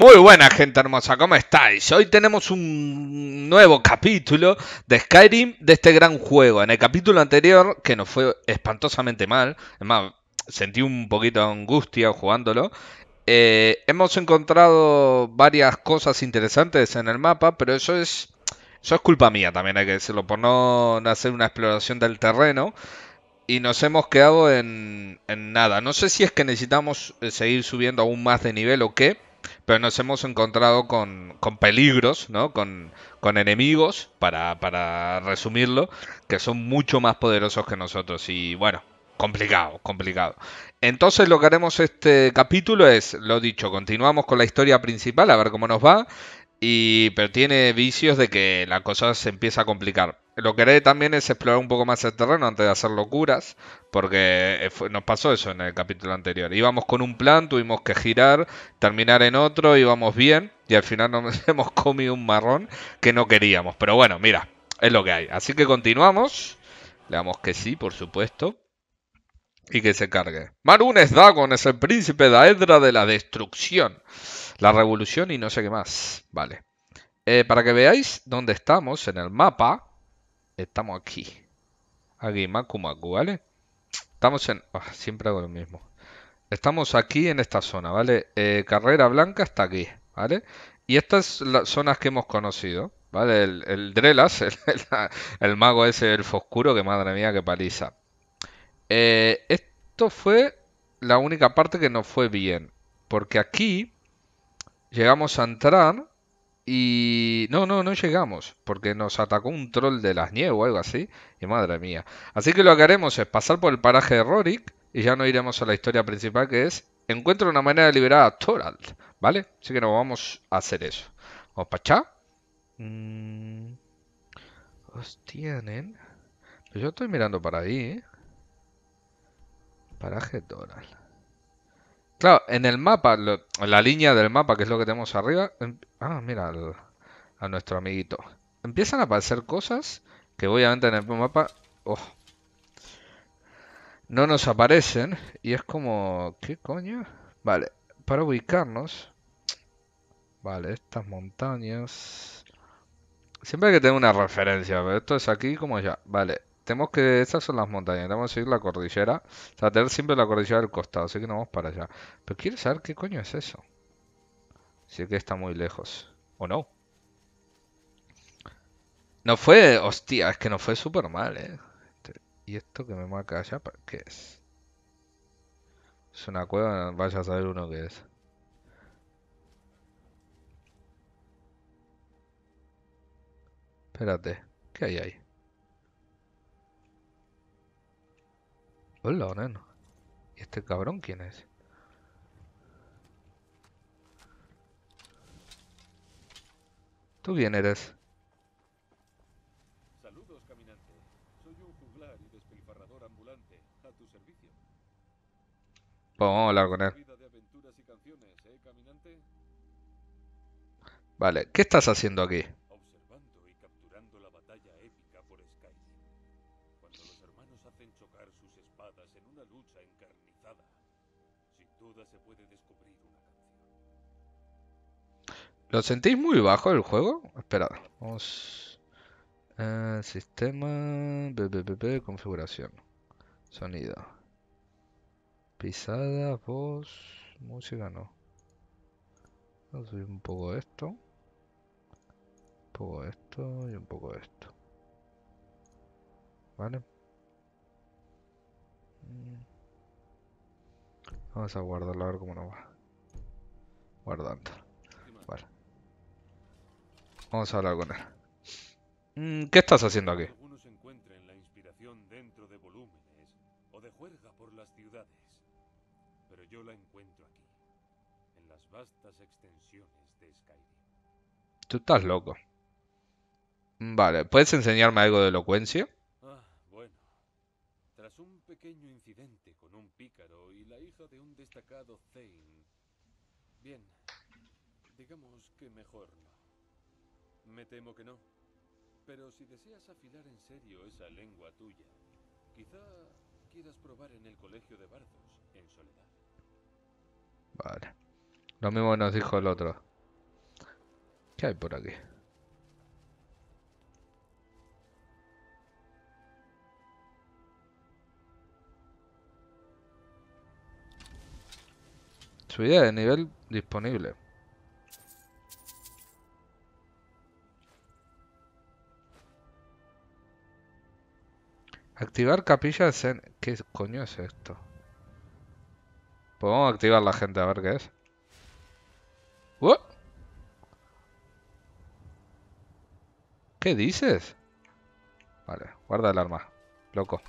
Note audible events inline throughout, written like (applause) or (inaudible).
Muy buena gente hermosa, ¿cómo estáis? Hoy tenemos un nuevo capítulo de Skyrim de este gran juego. En el capítulo anterior, que nos fue espantosamente mal, es más, sentí un poquito de angustia jugándolo, eh, hemos encontrado varias cosas interesantes en el mapa, pero eso es, eso es culpa mía también, hay que decirlo, por no hacer una exploración del terreno y nos hemos quedado en, en, nada. No sé si es que necesitamos eh, seguir subiendo aún más de nivel o qué pero nos hemos encontrado con, con peligros, ¿no? Con, enemigos, para, para resumirlo, que son mucho más poderosos que nosotros. Y bueno, complicado, complicado. Entonces lo que haremos este capítulo es, lo dicho, continuamos con la historia principal, a ver cómo nos va, pero tiene vicios de que la cosa se empieza a complicar. Lo que haré también es explorar un poco más el terreno antes de hacer locuras, porque eh, nos pasó eso en el capítulo anterior. Íbamos con un plan, tuvimos que girar, terminar en otro, íbamos bien, y al final nos (laughs) hemos comido un marrón que no queríamos. Pero bueno, mira, es lo que hay. Así que continuamos. Le damos que sí, por supuesto. Y que se cargue. es Dagon es el príncipe Daedra de la destrucción. La revolución y no sé qué más. Vale. Eh, para que veáis dónde estamos en el mapa, estamos aquí. Aquí, Maku, ¿vale? Estamos en... Ah, siempre hago lo mismo. Estamos aquí en esta zona, ¿vale? Eh, Carrera Blanca está aquí, ¿vale? Y estas son las zonas que hemos conocido, ¿vale? El, Drelas, (laughs) el, mago ese, el Foscuro, que madre mía, que paliza. Eh, esto fue la única parte que no fue bien. Porque aquí Llegamos a entrar y... No, no, no llegamos, porque nos atacó un troll de las nieves o algo así. Y madre mía. Así que lo que haremos es pasar por el paraje de Rorik y ya no iremos a la historia principal que es... Encuentro una manera de liberar a Thorald. ¿vale? Así que nos vamos a hacer eso. Vamos para allá. Mm, tienen... yo estoy mirando para ahí, ¿eh? Paraje Torald. Claro, en el mapa, en la línea del mapa, que es lo que tenemos arriba. Em, ah, mira, a nuestro amiguito. Empiezan a aparecer cosas que obviamente en el mapa oh, no nos aparecen. Y es como, ¿qué coño? Vale, para ubicarnos. Vale, estas montañas. Siempre hay que tener una referencia, pero esto es aquí como allá. Vale, tenemos que, esas son las montañas, tenemos que seguir la cordillera. O sea, tener siempre la cordillera del costado, así que no vamos para allá. Pero quiero saber qué coño es eso. Si es que está muy lejos. ¿O no? No fue, hostia, es que no fue súper mal, eh. Este, ¿Y esto que me marca allá? ¿Qué es? Es una cueva, vaya a saber uno qué es. Espérate, ¿qué hay ahí? Hola, Onen. ¿Y este cabrón quién es? ¿Tú quién eres? Saludos, caminante. Soy un juglar y despilfarrador ambulante. A tu servicio. Pues vamos a hablar con él. ¿eh, vale, ¿qué estás haciendo aquí? ¿Lo sentís muy bajo el juego? Esperad, vamos... Ah, sistema... configuración. Sonido. Pisada, voz... Música no. Vamos a subir un poco esto. Un poco esto y un poco esto. ¿Vale? Mm. Vamos a guardarlo a ver cómo nos va. Guardando. Vamos a hablar con él. Mm, ¿Qué estás haciendo aquí? Algunos encuentren la inspiración dentro de volúmenes o de juerga por las ciudades. Pero yo la encuentro aquí, en las vastas extensiones de Skyrim. Tú estás loco. Vale, ¿puedes enseñarme algo de elocuencia? Ah, bueno. Tras un pequeño incidente con un pícaro y la hija de un destacado Zane. Bien, digamos que mejor no. Me temo que no. Pero si deseas afilar en serio esa lengua tuya, quizá quieras probar en el colegio de bardos, en soledad. Vale. Lo mismo nos dijo el otro. ¿Qué hay por aquí? Subida de nivel disponible. Activar capilla zen... ¿Qué coño es esto? Podemos activar la gente a ver qué es. ¡Uh! ¿Qué dices? Vale, guarda el arma. Loco.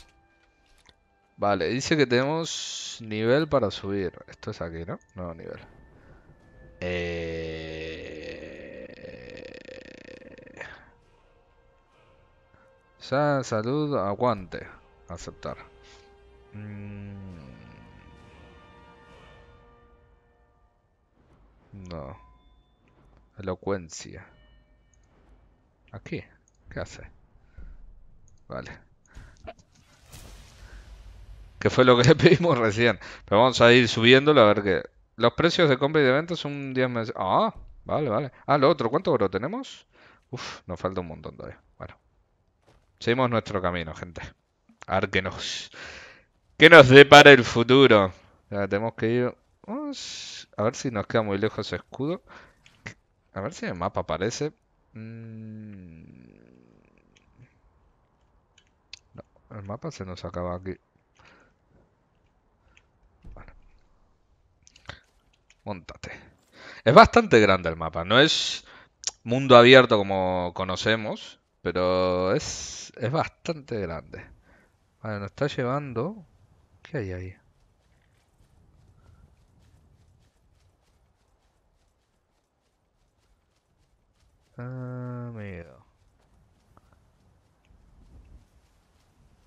Vale, dice que tenemos nivel para subir. Esto es aquí, ¿no? nuevo nivel. Eh... Ya, salud, aguante. Aceptar. Mm. No. Elocuencia. Aquí. ¿Qué hace? Vale. ¿Qué fue lo que (laughs) le pedimos recién. Pero vamos a ir subiéndolo a ver qué. Los precios de compra y de venta son 10 meses. Ah, vale, vale. Ah, lo otro, ¿cuánto oro tenemos? Uf, nos falta un montón todavía. Seguimos nuestro camino, gente. A ver qué nos, Que nos depara el futuro. Ya, tenemos que ir... a ver si nos queda muy lejos ese escudo. A ver si el mapa aparece. Mm. No, el mapa se nos acaba aquí. Bueno. Montate. Es bastante grande el mapa. No es mundo abierto como conocemos, pero es es, bastante grande. Vale, nos está llevando... ¿Qué hay ahí? Amigo. Ah,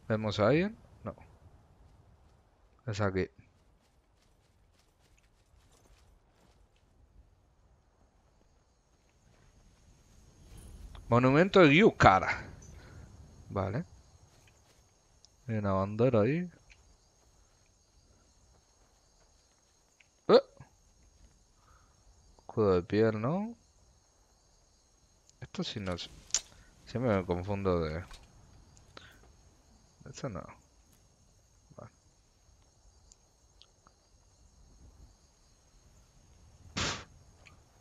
¿Vemos a alguien? No. Es aquí. Monumento de Yucara Vale. Hay una bandera ahí. ¡Eh! Escudo de pierno Esto sí no es... Siempre me confundo de... Eso no.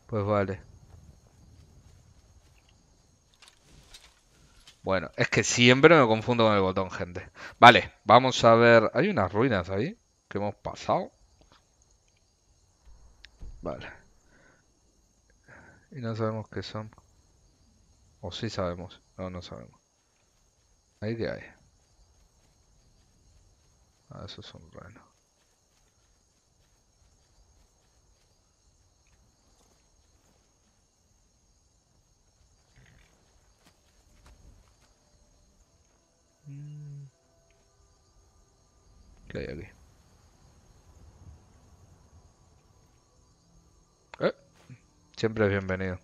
Pues vale. Bueno, es que siempre me confundo con el botón, gente. Vale, vamos a ver. Hay unas ruinas ahí que hemos pasado. Vale. Y no sabemos qué son. O sí sabemos. No, no sabemos. Ahí que hay. Ah, esos son renos. ¿Qué hay aquí? Eh, siempre es bienvenido.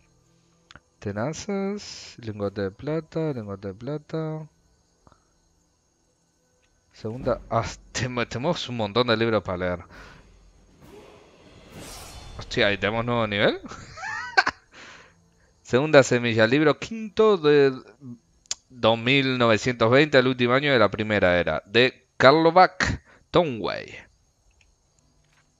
Tenazas, lingote de plata, lingote de plata. Segunda. tenemos un montón de libros para leer. Hostia, ahí tenemos nuevo nivel? (laughs) Segunda semilla, libro quinto de 2920, el último año de la primera era, de Carlovac Tongwei.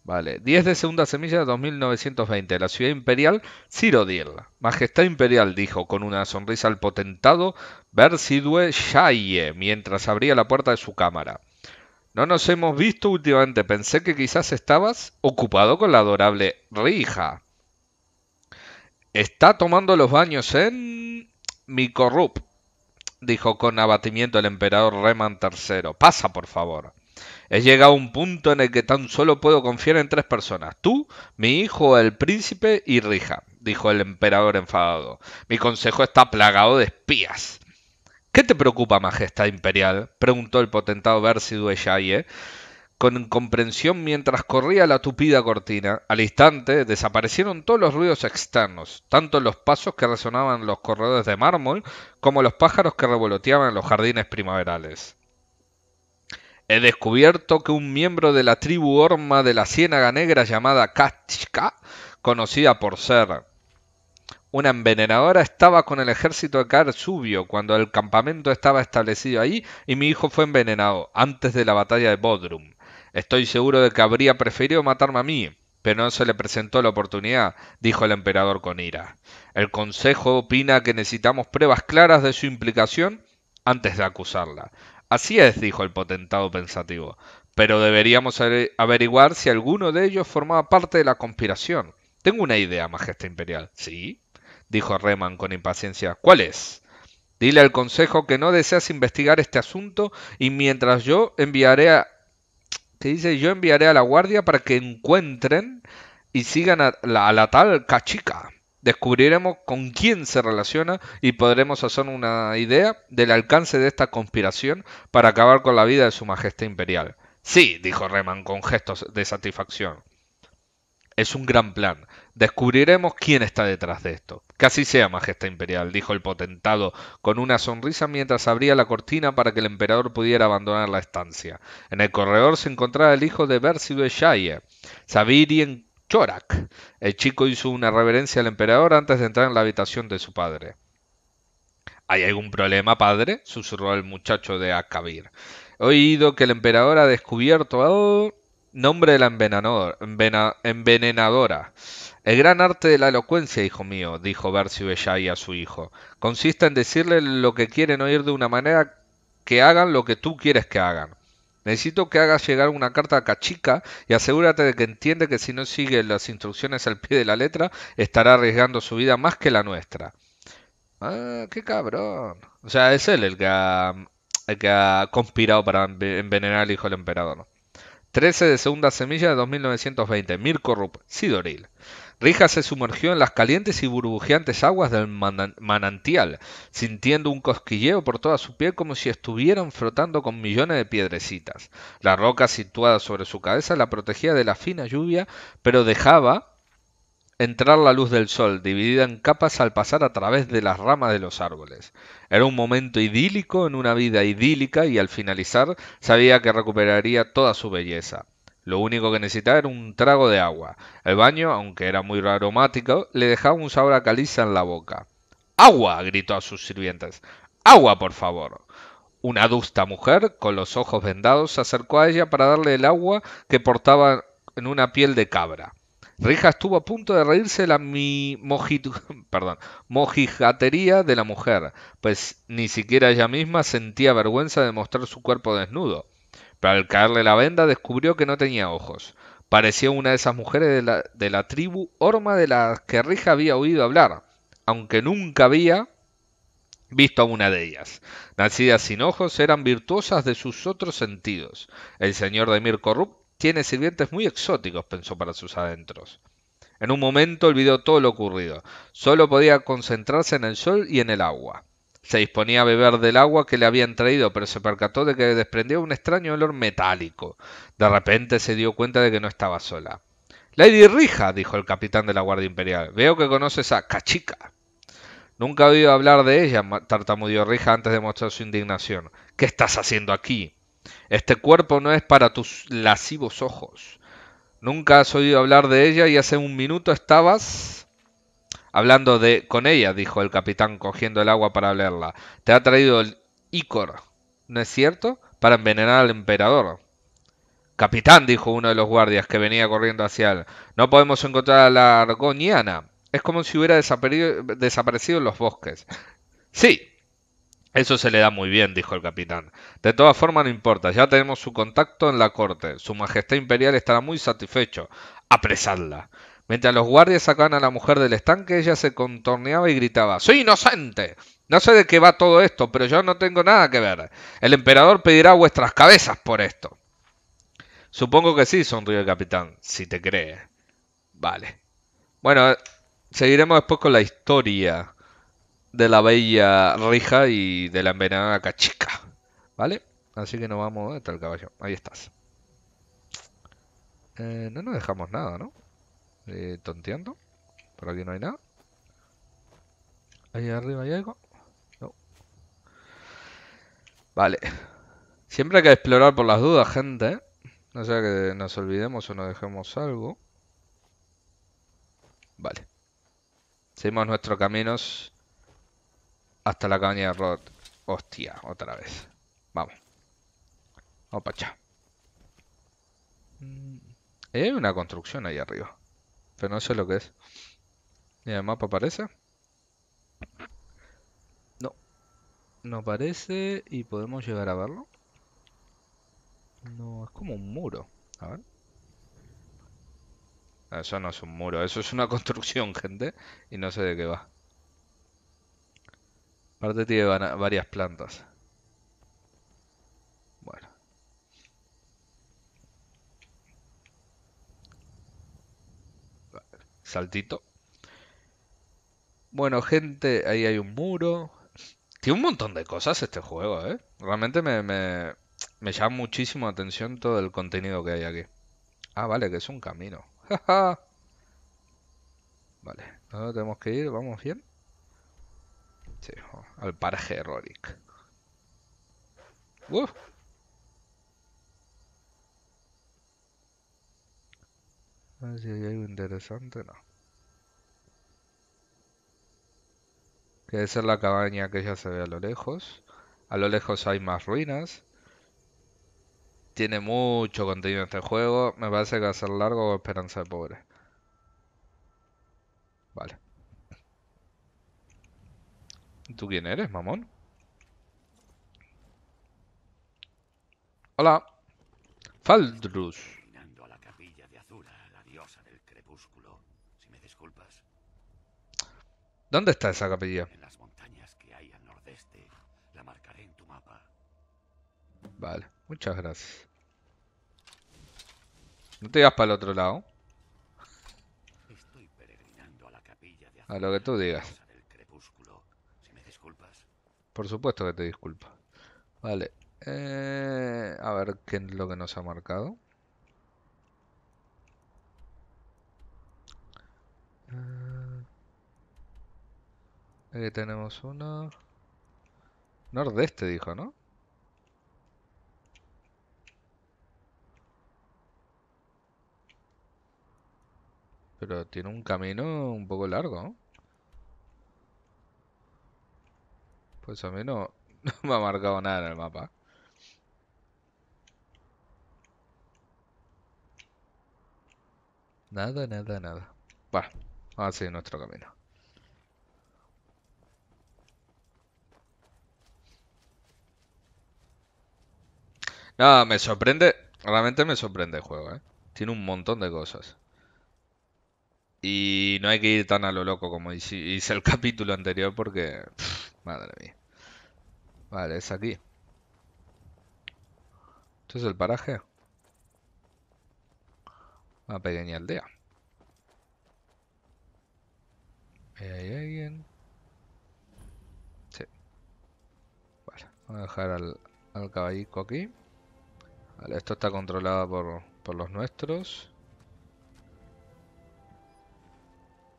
Vale, 10 de segunda semilla, 2920, la ciudad imperial, Cirodiel. Majestad imperial, dijo con una sonrisa al potentado Bersidue Shaye, mientras abría la puerta de su cámara. No nos hemos visto últimamente, pensé que quizás estabas ocupado con la adorable Rija. Está tomando los baños en... Mikorup dijo con abatimiento el emperador Reman III. Pasa, por favor. He llegado a un punto en el que tan solo puedo confiar en tres personas, tú, mi hijo, el príncipe y Rija, dijo el emperador enfadado. Mi consejo está plagado de espías. ¿Qué te preocupa, Majestad Imperial? preguntó el potentado Bersi con incomprensión mientras corría la tupida cortina. Al instante desaparecieron todos los ruidos externos, tanto los pasos que resonaban en los corredores de mármol como los pájaros que revoloteaban en los jardines primaverales. He descubierto que un miembro de la tribu Orma de la Ciénaga Negra llamada Kachka, conocida por ser una envenenadora, estaba con el ejército de Karsubio cuando el campamento estaba establecido ahí y mi hijo fue envenenado antes de la batalla de Bodrum. Estoy seguro de que habría preferido matarme a mí, pero no se le presentó la oportunidad, dijo el emperador con ira. El Consejo opina que necesitamos pruebas claras de su implicación antes de acusarla. Así es, dijo el potentado pensativo, pero deberíamos averiguar si alguno de ellos formaba parte de la conspiración. Tengo una idea, Majestad Imperial. ¿Sí? dijo Reman con impaciencia. ¿Cuál es? Dile al Consejo que no deseas investigar este asunto y mientras yo enviaré a que dice, yo enviaré a la guardia para que encuentren y sigan a la, tal cachica. Descubriremos con quién se relaciona y podremos hacer una idea del alcance de esta conspiración para acabar con la vida de su Majestad Imperial. Sí, dijo Reman con gestos de satisfacción. Es un gran plan. Descubriremos quién está detrás de esto. Que así sea, Majestad Imperial, dijo el potentado con una sonrisa mientras abría la cortina para que el emperador pudiera abandonar la estancia. En el corredor se encontraba el hijo de Bersibe Shaye, Sabirien Chorak. El chico hizo una reverencia al emperador antes de entrar en la habitación de su padre. ¿Hay algún problema, padre? susurró el muchacho de Akabir. He oído que el emperador ha descubierto el nombre de la envenenadora. El gran arte de la elocuencia, hijo mío, dijo Bercy Bellay a su hijo, consiste en decirle lo que quieren oír de una manera que hagan lo que tú quieres que hagan. Necesito que hagas llegar una carta a Cachica y asegúrate de que entiende que si no sigue las instrucciones al pie de la letra, estará arriesgando su vida más que la nuestra. Ah, qué cabrón. O sea, es él el que ha, el conspirado para envenenar al hijo del emperador. 13 de segunda semilla de 2920. Mirko Rup, Sidoril. Rija se sumergió en las calientes y burbujeantes aguas del manantial, sintiendo un cosquilleo por toda su piel como si estuvieran frotando con millones de piedrecitas. La roca situada sobre su cabeza la protegía de la fina lluvia, pero dejaba entrar la luz del sol, dividida en capas al pasar a través de las ramas de los árboles. Era un momento idílico en una vida idílica y al finalizar sabía que recuperaría toda su belleza. Lo único que necesitaba era un trago de agua. El baño, aunque era muy aromático, le dejaba un sabor a caliza en la boca. ¡Agua! gritó a sus sirvientes. ¡Agua, por favor! Una adusta mujer, con los ojos vendados, se acercó a ella para darle el agua que portaba en una piel de cabra. Rija estuvo a punto de reírse de la mi... mojijatería (laughs) de la mujer, pues ni siquiera ella misma sentía vergüenza de mostrar su cuerpo desnudo. Pero al caerle la venda descubrió que no tenía ojos. Parecía una de esas mujeres de la, tribu Orma de las que Rija había oído hablar, aunque nunca había visto a una de ellas. Nacidas sin ojos, eran virtuosas de sus otros sentidos. El señor de Mirkorup tiene sirvientes muy exóticos, pensó para sus adentros. En un momento olvidó todo lo ocurrido. Solo podía concentrarse en el sol y en el agua. Se disponía a beber del agua que le habían traído, pero se percató de que desprendía un extraño olor metálico. De repente se dio cuenta de que no estaba sola. Lady Rija, dijo el capitán de la Guardia Imperial, veo que conoces a Cachica. Nunca he oído hablar de ella, tartamudeó Rija antes de mostrar su indignación. ¿Qué estás haciendo aquí? Este cuerpo no es para tus lascivos ojos. Nunca has oído hablar de ella y hace un minuto estabas Hablando de con ella, dijo el capitán cogiendo el agua para hablarla. Te ha traído el ícor, ¿no es cierto? Para envenenar al emperador. Capitán, dijo uno de los guardias que venía corriendo hacia él, no podemos encontrar a la argoniana. Es como si hubiera desaparecido en los bosques. Sí, eso se le da muy bien, dijo el capitán. De todas formas, no importa, ya tenemos su contacto en la corte. Su Majestad Imperial estará muy satisfecho. Apresadla. Mientras los guardias sacaban a la mujer del estanque, ella se contorneaba y gritaba, ¡Soy inocente! No sé de qué va todo esto, pero yo no tengo nada que ver. El emperador pedirá vuestras cabezas por esto. Supongo que sí, sonrió el capitán, si te cree. Vale. Bueno, seguiremos después con la historia de la bella Rija y de la envenenada Cachica. ¿Vale? Así que nos vamos... hasta el caballo? Ahí estás. Eh, no nos dejamos nada, ¿no? Eh, tonteando. Por aquí no hay nada. Ahí arriba hay algo. Vale. Siempre hay que explorar por las dudas, gente. ¿eh? No sea que nos olvidemos o nos dejemos algo. Vale. Seguimos nuestros caminos hasta la cabaña de Rod. Hostia, otra vez. Vamos. Vamos para mm. Hay una construcción ahí arriba. Pero no sé lo que es. ¿Y el mapa aparece? No. No aparece y podemos llegar a verlo. No, es como un muro. A ver. eso no es un muro, eso es una (laughs) construcción, gente. Y no sé de qué va. Aparte tiene varias plantas. saltito. Bueno, gente, ahí hay un muro. Tiene un montón de cosas este juego, ¿eh? Realmente me, me, llama muchísimo la atención todo el contenido que hay aquí. Ah, vale, que es un camino. (laughs) vale, No tenemos que ir? ¿Vamos bien? Sí, al paraje Rorik. Uf, A ah, ver si hay algo interesante, no. Que esa es la cabaña que ya se ve a lo lejos. A lo lejos hay más ruinas. Tiene mucho contenido este juego. Me parece que va a ser largo esperanza de pobre. Vale. ¿Tú quién eres, mamón? Hola. Faldrus. ¿Dónde está esa capilla? Vale, muchas gracias. No te vas para el otro lado. a lo que tú digas. Por supuesto que te disculpa. Vale. Eh, a ver qué es lo que nos ha marcado. Eh, Aquí tenemos uno... Nordeste, dijo, ¿no? Pero tiene un camino un poco largo, ¿no? Pues a mí no, (laughs) me ha marcado nada en el mapa. Nada, nada, nada. a seguir nuestro camino. No, me sorprende. Realmente me sorprende el juego, ¿eh? Tiene un montón de cosas. Y no hay que ir tan a lo loco como hice el (laughs) capítulo anterior porque... madre mía. Vale, es aquí. ¿Esto es el paraje? Una ah, pequeña aldea. ¿Hay alguien? Sí. Vale, voy a dejar al, al caballico aquí. Vale, esto está controlado por, por los nuestros.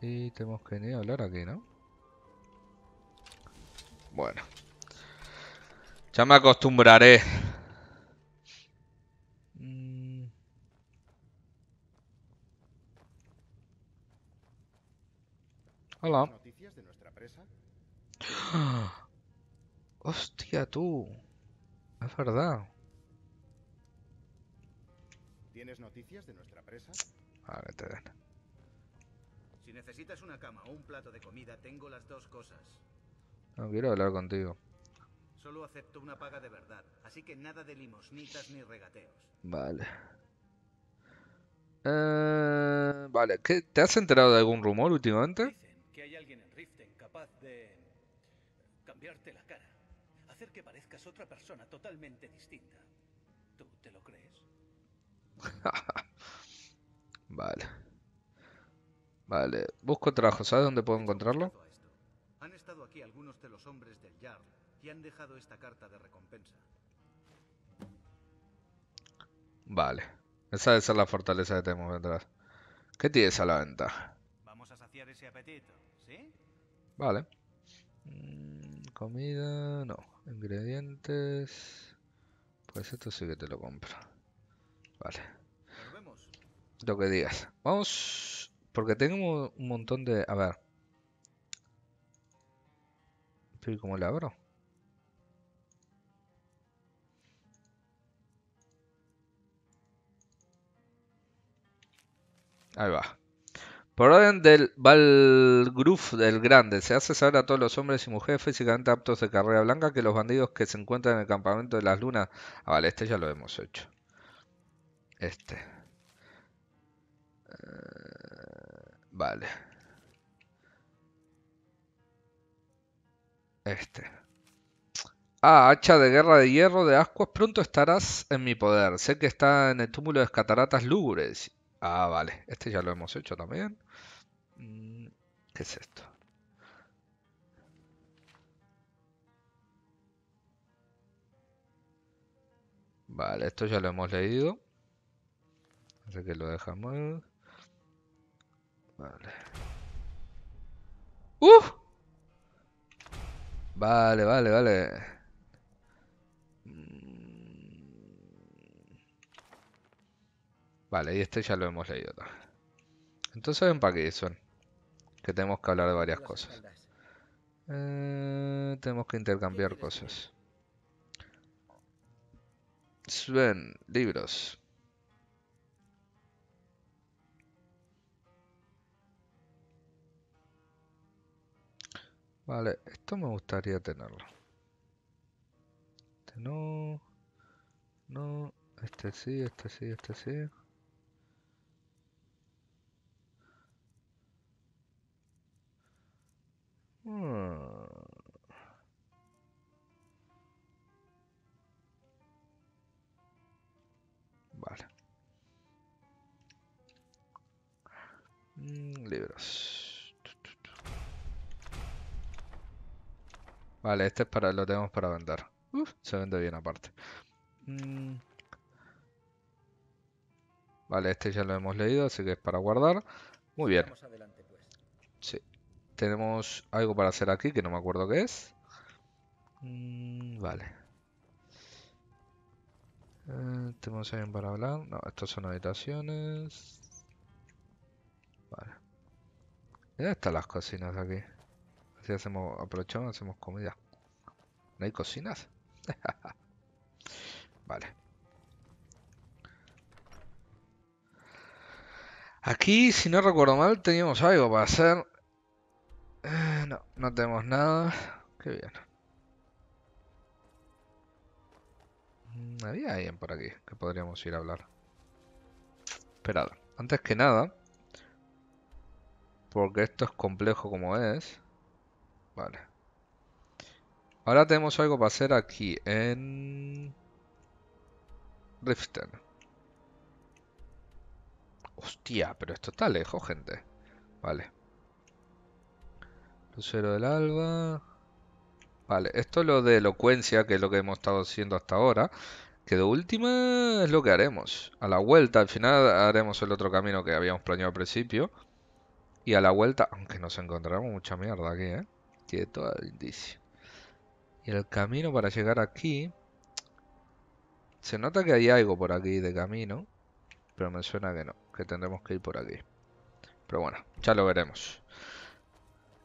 Y tenemos que ni hablar aquí, ¿no? Bueno. Ya me acostumbraré. Mm. Hola. ¿Noticias de nuestra presa? (gasps) ¡Hostia, tú! Es verdad. ¿Tienes noticias de nuestra presa? Vale, te den. Si necesitas una cama o un plato de comida, tengo las dos cosas. No quiero hablar contigo. Solo acepto una paga de verdad, así que nada de limosnitas ni regateos. Vale. Eh, vale, ¿te has enterado de algún rumor últimamente? Dicen que hay alguien en Riften capaz de cambiarte la cara, hacer que parezcas otra persona totalmente distinta. ¿Tú te lo crees? (laughs) vale. Vale, busco trabajo. ¿Sabes dónde puedo encontrarlo? de hombres han dejado esta carta de recompensa. Vale. Esa es ser la fortaleza que tenemos detrás. ¿Qué tienes a la venta? Vamos a saciar ese apetito, ¿sí? Vale. Mm, comida, no. Ingredientes. Pues esto sí que te lo compro. Vale. Lo que digas. Vamos, porque tengo un montón de... A ver. ¿cómo le abro? Ahí va. Por orden del Valgruf del Grande, se hace saber a todos los hombres y mujeres físicamente aptos de carrera blanca que los bandidos que se encuentran en el campamento de las lunas... Ah, vale, este ya lo hemos hecho este. Eh, vale. Este. Ah, hacha de guerra de hierro de Ascuas, pronto estarás en mi poder. Sé que está en el túmulo de cataratas lúgubres. Ah, vale. Este ya lo hemos hecho también. Mm, ¿Qué es esto? Vale, esto ya lo hemos leído que lo dejamos. Vale. ¡Uh! Vale, vale, vale. Mm. Vale, y este ya lo hemos leído. Entonces ven para aquí, son. Que tenemos que hablar de varias cosas. Eh, tenemos que intercambiar cosas. Sven, libros. Vale, esto me gustaría tenerlo. Este no. No. Este sí, este sí, este sí. Hmm. Vale. Hmm, libros. Vale, este es para, lo tenemos para vender. se vende bien aparte. Mm. Vale, este ya lo hemos leído, así que es para guardar. Muy bien. Pues. Sí. Tenemos algo para hacer aquí que no me acuerdo qué es. Mm, vale. Eh, tenemos alguien para hablar. No, estas son habitaciones. Vale. ¿Dónde están las cocinas aquí? Este, hacemos, aprovechamos, hacemos comida. ¿No hay cocinas? (laughs) vale. Aquí, si no recuerdo mal, teníamos algo para hacer. Eh, no, no tenemos nada. Qué bien. Mm, había alguien por aquí que podríamos ir a hablar. Esperad, antes que nada, porque esto es complejo como es. Ahora tenemos algo para hacer aquí en... Riften. Hostia, pero esto está lejos, gente. Vale. Lucero del alba. Vale, esto es lo de elocuencia, que es lo que hemos estado haciendo hasta ahora. Que de última es lo que haremos. A la vuelta, al final haremos el otro camino que habíamos planeado al principio. Y a la vuelta, aunque nos encontramos mucha mierda aquí, ¿eh? todo el indicio. Y el camino para llegar aquí... Se nota que hay algo por aquí de camino. Pero me suena que no. Que tendremos que ir por aquí. Pero bueno, ya lo veremos.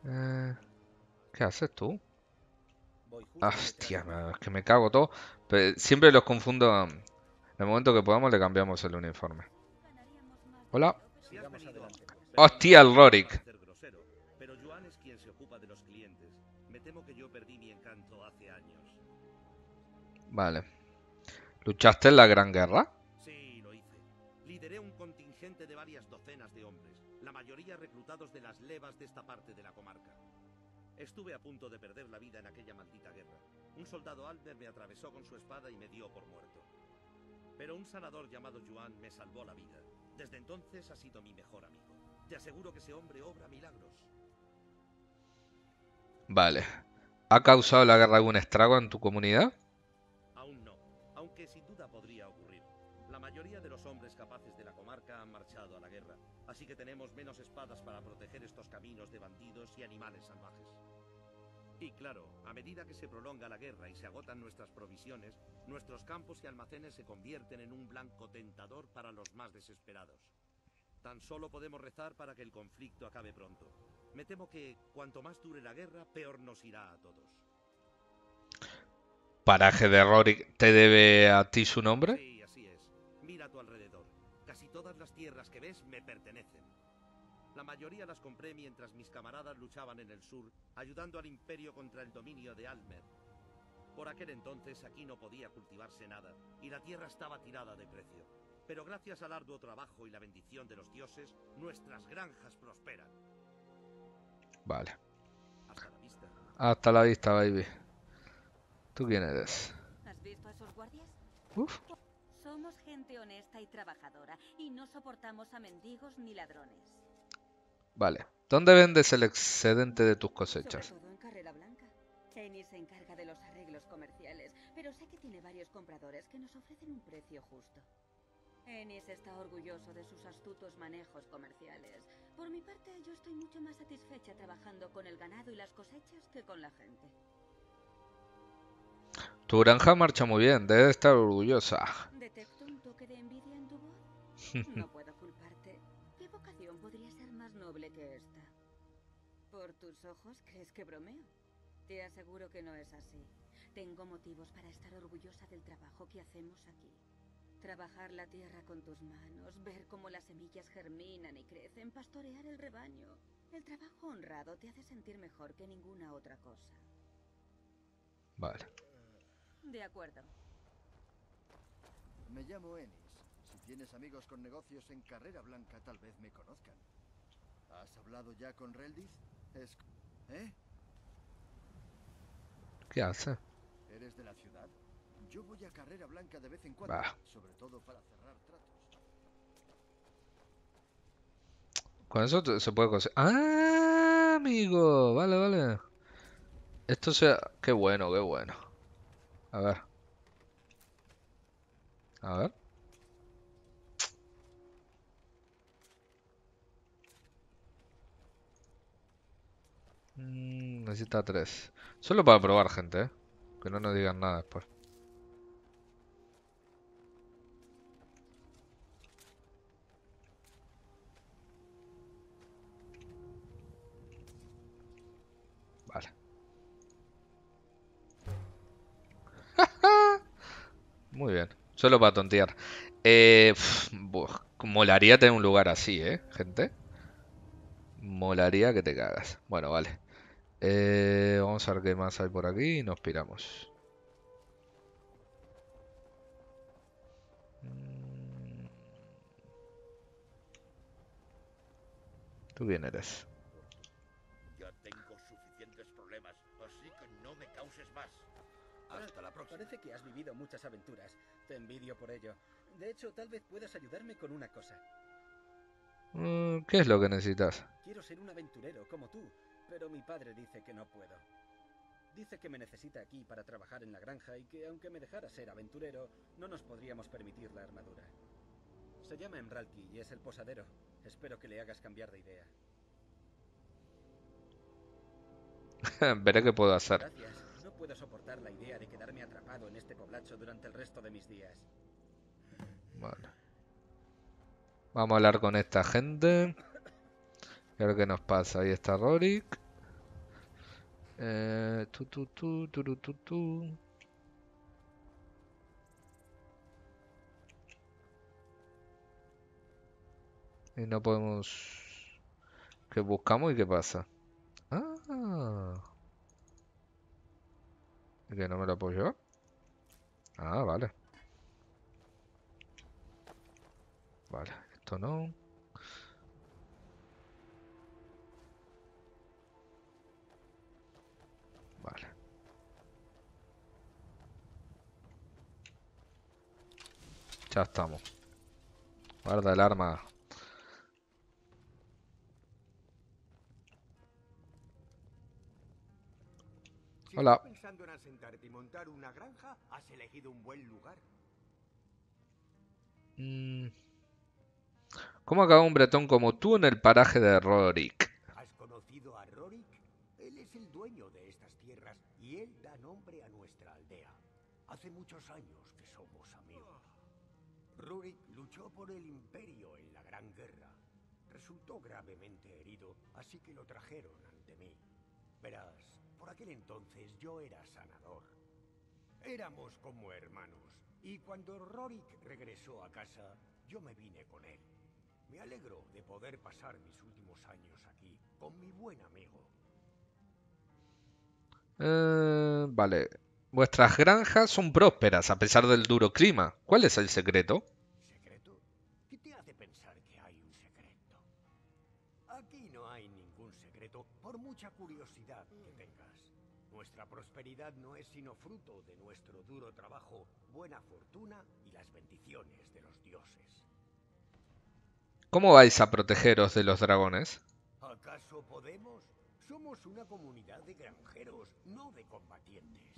Eh, ¿Qué haces tú? Hostia, es que me cago todo. Pero siempre los confundo. En el momento que podamos le cambiamos el uniforme. Hola. Hostia, el Rorik. Vale. ¿Luchaste en la Gran Guerra? Sí, lo hice. Lideré un contingente de varias docenas de hombres, la mayoría reclutados de las levas de esta parte de la comarca. Estuve a punto de perder la vida en aquella maldita guerra. Un soldado Albert me atravesó con su espada y me dio por muerto. Pero un sanador llamado Yuan me salvó la vida. Desde entonces ha sido mi mejor amigo. Te aseguro que ese hombre obra milagros. Vale. ¿Ha causado la guerra algún estrago en tu comunidad? La mayoría de los hombres capaces de la comarca han marchado a la guerra, así que tenemos menos espadas para proteger estos caminos de bandidos y animales salvajes. Y claro, a medida que se prolonga la guerra y se agotan nuestras provisiones, nuestros campos y almacenes se convierten en un blanco tentador para los más desesperados. Tan solo podemos rezar para que el conflicto acabe pronto. Me temo que, cuanto más dure la guerra, peor nos irá a todos paraje de Rorik te debe a ti su nombre? Sí, así es. Mira a tu alrededor. Casi todas las tierras que ves me pertenecen. La mayoría las compré mientras mis camaradas luchaban en el sur, ayudando al imperio contra el dominio de Almer. Por aquel entonces aquí no podía cultivarse nada y la tierra estaba tirada de precio. Pero gracias al arduo trabajo y la bendición de los dioses, nuestras granjas prosperan. Vale. Hasta la vista. Hasta la vista, baby. ¿Tú quién ¿Has visto a esos guardias? Somos gente honesta y trabajadora y no soportamos a mendigos ni ladrones. Vale. ¿Dónde vendes el excedente de tus cosechas? Sobre en Carrera Blanca. Enis se encarga de los arreglos comerciales, pero sé que tiene varios compradores que nos ofrecen un precio justo. Enis está orgulloso de sus astutos manejos comerciales. Por mi parte, yo estoy mucho más satisfecha trabajando con el ganado y las cosechas que con la gente. Tu granja marcha muy bien, debe estar orgullosa. Detecto un toque de envidia en tu voz. (laughs) No puedo culparte. ¿Qué vocación podría ser más noble que esta? Por tus ojos crees que bromeo. Te aseguro que no es así. Tengo motivos para estar orgullosa del trabajo que hacemos aquí. Trabajar la tierra con tus manos, ver cómo las semillas germinan y crecen, pastorear el rebaño. El trabajo honrado te hace sentir mejor que ninguna otra cosa. Vale. De acuerdo. Me llamo Enis. Si tienes amigos con negocios en Carrera Blanca, tal vez me conozcan. ¿Has hablado ya con Reldiz? ¿Eh? ¿Qué hace? ¿Eres de la ciudad? Yo voy a Carrera Blanca de vez en cuando, sobre todo para cerrar tratos. Con eso se puede conseguir... ¡Ah, amigo! Vale, vale. Esto sea... ¡Qué bueno, qué bueno! A ver. A ver. Mm, necesita tres. Solo para probar, gente, ¿eh? Que no nos digan nada después. Muy bien. Solo para tontear. Eh, molaría tener un lugar así, ¿eh, gente? Molaría que te cagas. Bueno, vale. Eh, vamos a ver qué más hay por aquí y nos piramos. Mm. ¿Tú quién eres? Parece que has vivido muchas aventuras. Te envidio por ello. De hecho, tal vez puedas ayudarme con una cosa. Mm, ¿Qué es lo que necesitas? Quiero ser un aventurero como tú, pero mi padre dice que no puedo. Dice que me necesita aquí para trabajar en la granja y que aunque me dejara ser aventurero, no nos podríamos permitir la armadura. Se llama Emralki y es el posadero. Espero que le hagas cambiar de idea. (laughs) Veré qué puedo hacer. Gracias puedo soportar la idea de quedarme atrapado en este poblacho durante el resto de mis días. Vale. Vamos a hablar con esta gente. Creo que nos pasa. Ahí está Rorik. Eh, tu, tu, tu, tu, tu, tu. Y no podemos... ¿Qué buscamos y qué pasa? Ah que no me lo apoyó Ah, vale. Vale, esto no. Vale. Ya estamos. Guarda el arma. Si Hola. pensando en asentarte y montar una granja, has elegido un buen lugar. Mm. ¿Cómo acaba un bretón como tú en el paraje de Rorik? ¿Has conocido a Rorik? Él es el dueño de estas tierras y él da nombre a nuestra aldea. Hace muchos años que somos amigos. Rorik luchó por el imperio en la Gran Guerra. Resultó gravemente herido, así que lo trajeron ante mí. Verás, por aquel entonces yo era sanador. Éramos como hermanos, y cuando Rorik regresó a casa, yo me vine con él. Me alegro de poder pasar mis últimos años aquí, con mi buen amigo. Eh, vale. Vuestras granjas son prósperas a pesar del duro clima. ¿Cuál es el secreto? Nuestra prosperidad no es sino fruto de nuestro duro trabajo, buena fortuna y las bendiciones de los dioses. ¿Cómo vais a protegeros de los dragones? ¿Acaso podemos? Somos una comunidad de granjeros, no de combatientes.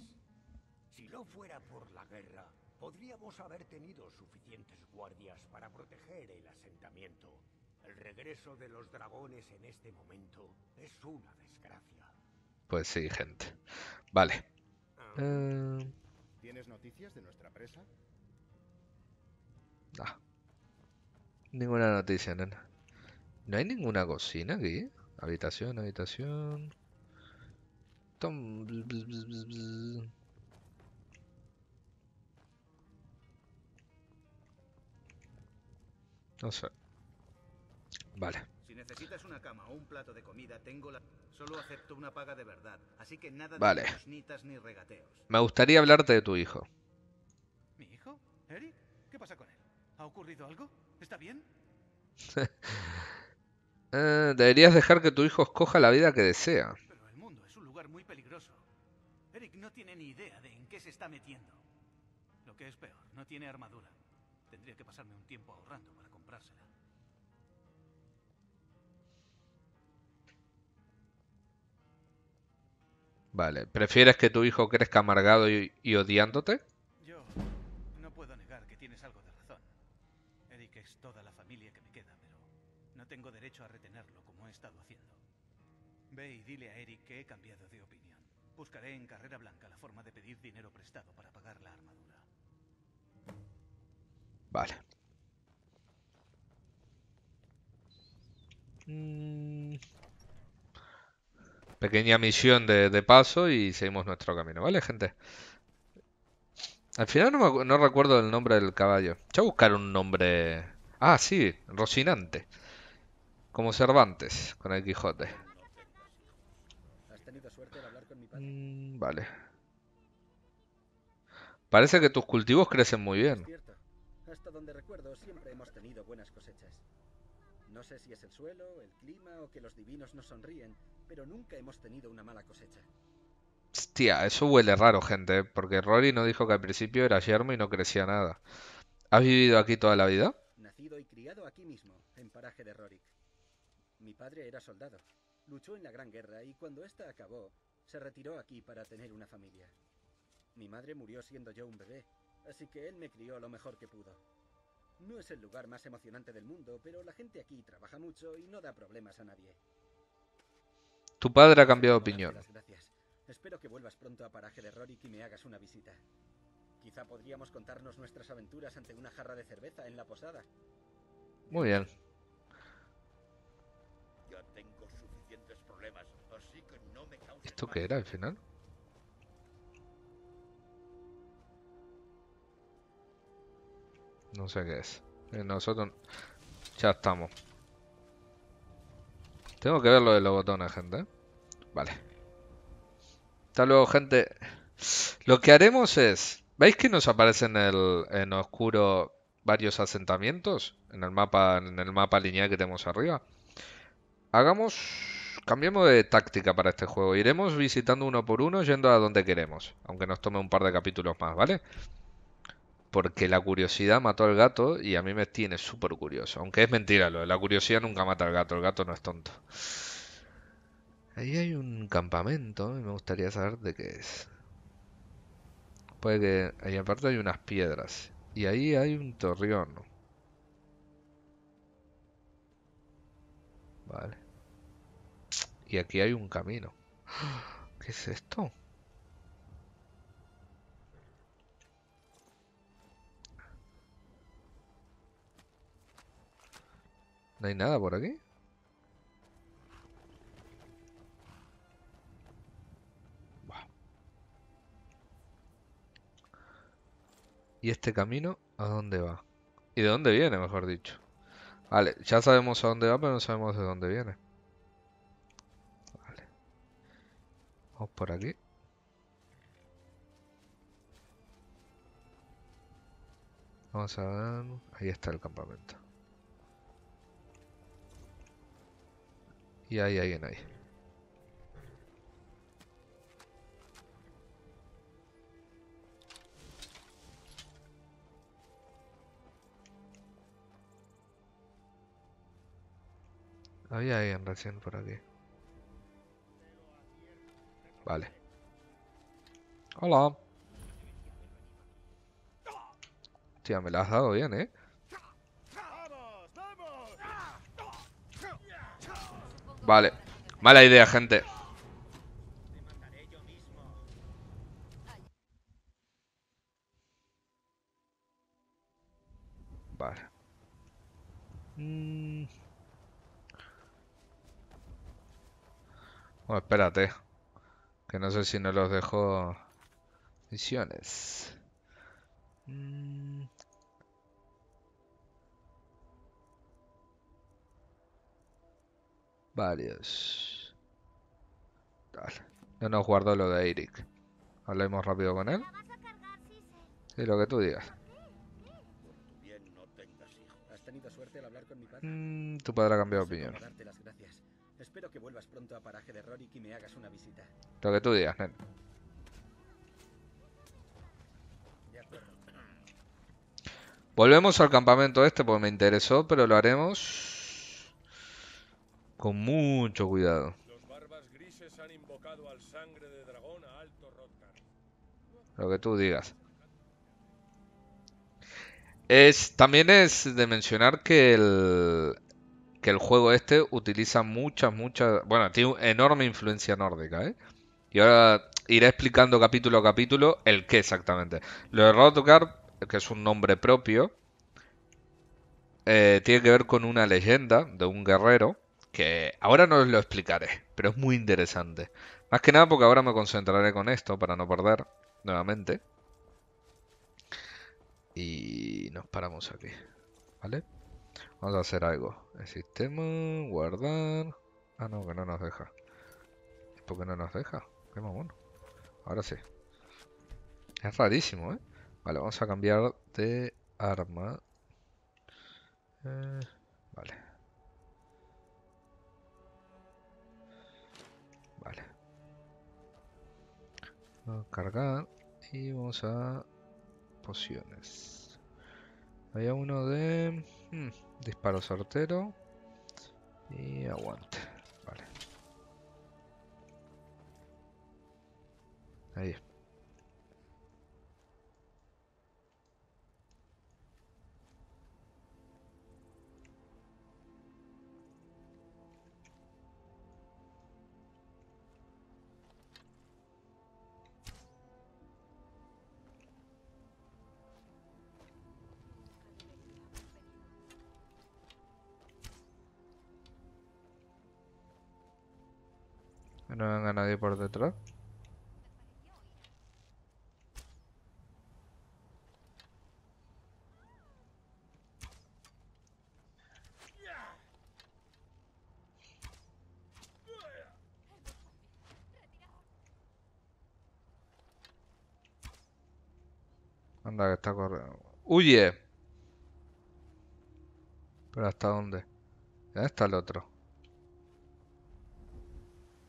Si no fuera por la guerra, podríamos haber tenido suficientes guardias para proteger el asentamiento. El regreso de los dragones en este momento es una desgracia. Pues sí, gente. Vale. Ah, eh, ¿Tienes noticias de nuestra presa? Ah. Ninguna noticia, nena. ¿No hay ninguna cocina aquí? Habitación, habitación. Tom... No sé. Vale necesitas una cama o un plato de comida, tengo la... Solo acepto una paga de verdad, así que nada vale. de ni regateos. Me gustaría hablarte de tu hijo. ¿Mi hijo? ¿Eric? ¿Qué pasa con él? ¿Ha ocurrido algo? ¿Está bien? (laughs) Eh, deberías dejar que tu hijo escoja la vida que desea. Pero el mundo es un lugar muy peligroso. Eric no tiene ni idea de en qué se está metiendo. Lo que es peor, no tiene armadura. Tendría que pasarme un tiempo ahorrando para comprársela. Vale, ¿prefieres que tu hijo crezca amargado y, odiándote? Yo no puedo negar que tienes algo de razón. Eric es toda la familia que me queda, pero no tengo derecho a retenerlo como he estado haciendo. Ve y dile a Eric que he cambiado de opinión. Buscaré en Carrera Blanca la forma de pedir dinero prestado para pagar la armadura. Vale. Mmm pequeña misión de, paso y seguimos nuestro camino, ¿vale, gente? Al final no, recuerdo el nombre del caballo. Voy a buscar un nombre... Ah, sí, Rocinante. Como Cervantes, con el Quijote. Mm, vale. Parece que tus cultivos crecen muy bien. Hasta donde recuerdo, siempre hemos tenido buenas cosechas. No sé si es el suelo, el clima o que los divinos nos sonríen, pero nunca hemos tenido una mala cosecha. Hostia, eso huele raro, gente, ¿eh? porque Rory no dijo que al principio era yermo y no crecía nada. ¿Has vivido aquí toda la vida? Nacido y criado aquí mismo, en paraje de Rorik. Mi padre era soldado. Luchó en la Gran Guerra y cuando esta acabó, se retiró aquí para tener una familia. Mi madre murió siendo yo un bebé, así que él me crió lo mejor que pudo. No es el lugar más emocionante del mundo, pero la gente aquí trabaja mucho y no da problemas a nadie. Tu padre ha cambiado de opinión. Espero que vuelvas pronto a Paraje de Rorik y me hagas una visita. Quizá podríamos contarnos nuestras aventuras ante una jarra de cerveza en la posada. Muy bien. Yo tengo suficientes problemas, así que no me ¿Esto qué era al final? No sé qué es. Eh, nosotros ya estamos. Tengo que ver lo de los botones, gente. Vale. Hasta luego, gente. Lo que haremos es... ¿Veis que nos aparecen en, el, oscuro varios asentamientos? En el mapa, en el mapa lineal que tenemos arriba. Hagamos... Cambiemos de táctica para este juego. Iremos visitando uno por uno, yendo a donde queremos. Aunque nos tome un par de capítulos más, ¿vale? vale porque la curiosidad mató al gato y a mí me tiene súper curioso. Aunque es mentira, lo de la curiosidad nunca mata al gato, el gato no es tonto. Ahí hay un campamento y me gustaría saber de qué es. Puede que ahí aparte hay unas piedras y ahí hay un torreón. Vale. Y aquí hay un camino. (gasps) ¿Qué es esto? ¿No hay nada por aquí? ¿Y este camino a dónde va? ¿Y de dónde viene, mejor dicho? Vale, ya sabemos a dónde va, pero no sabemos de dónde viene. Vale. Vamos por aquí. Vamos a ver... Ahí está el campamento. Y hay alguien ahí. Había alguien recién por aquí. Vale. Hola. Tía, me la has dado bien, ¿eh? Vale. Mala idea, gente. Vale. Mm. Bueno, espérate. Que no sé si no los dejo... Misiones. Mm. Varios. Yo No nos guardó lo de Eric. Hablemos rápido con él. Sí, lo que tú digas. tu padre ha cambiado de pues opinión. Espero que vuelvas pronto a Paraje de Rorik Lo que tú digas, nen. Volvemos al campamento este porque me interesó, pero lo haremos con mucho cuidado. Lo que tú digas. Es, también es de mencionar que el, que el juego este utiliza muchas, muchas... Bueno, tiene enorme influencia nórdica, ¿eh? Y ahora iré explicando capítulo a capítulo el qué exactamente. Lo de Rothgar, que es un nombre propio, eh, tiene que ver con una leyenda de un guerrero que ahora no os lo explicaré, pero es muy interesante. Más que nada porque ahora me concentraré con esto para no perder nuevamente. Y nos paramos aquí, ¿vale? Vamos a hacer algo. El sistema, guardar... Ah, no, que no nos deja. ¿Por qué no nos deja? Qué mamón. Ahora sí. Es rarísimo, ¿eh? Vale, vamos a cambiar de arma. Eh, vale. cargar y vamos a pociones. Había uno de hmm, disparo sortero y aguante. Vale. Ahí no venga nadie por detrás. Anda, que está corriendo. ¡Huye! ¿Pero hasta dónde? ¿Dónde está el otro?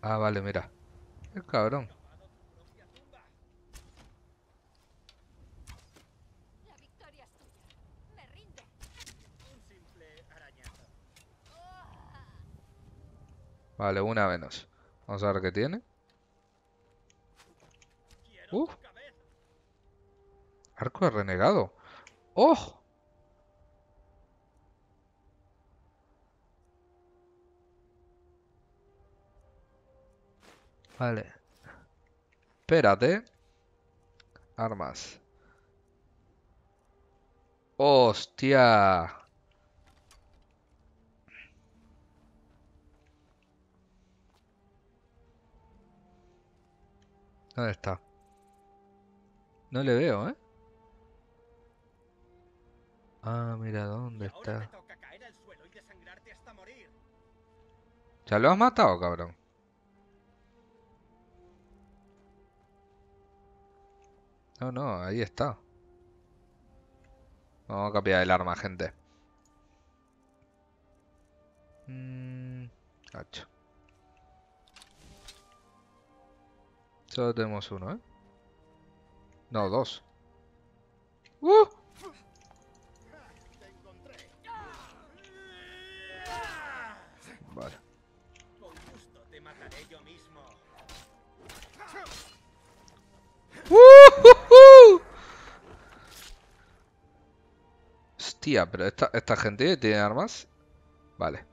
Ah, vale, mira. El cabrón. Vale, una menos. Vamos a ver qué tiene. ¡Uf! Arco de renegado. ¡Oh! Vale. Espérate. Armas. ¡Hostia! ¿Dónde está? No le veo, ¿eh? Ah, mira, ¿dónde está? ¿Ya lo has matado, cabrón? No, no, ahí está. Vamos a cambiar el arma, gente. Mmm... Cacho. Solo tenemos uno, ¿eh? No, dos. ¡Uh! Hostia, pero esta, esta gente tiene armas. Vale,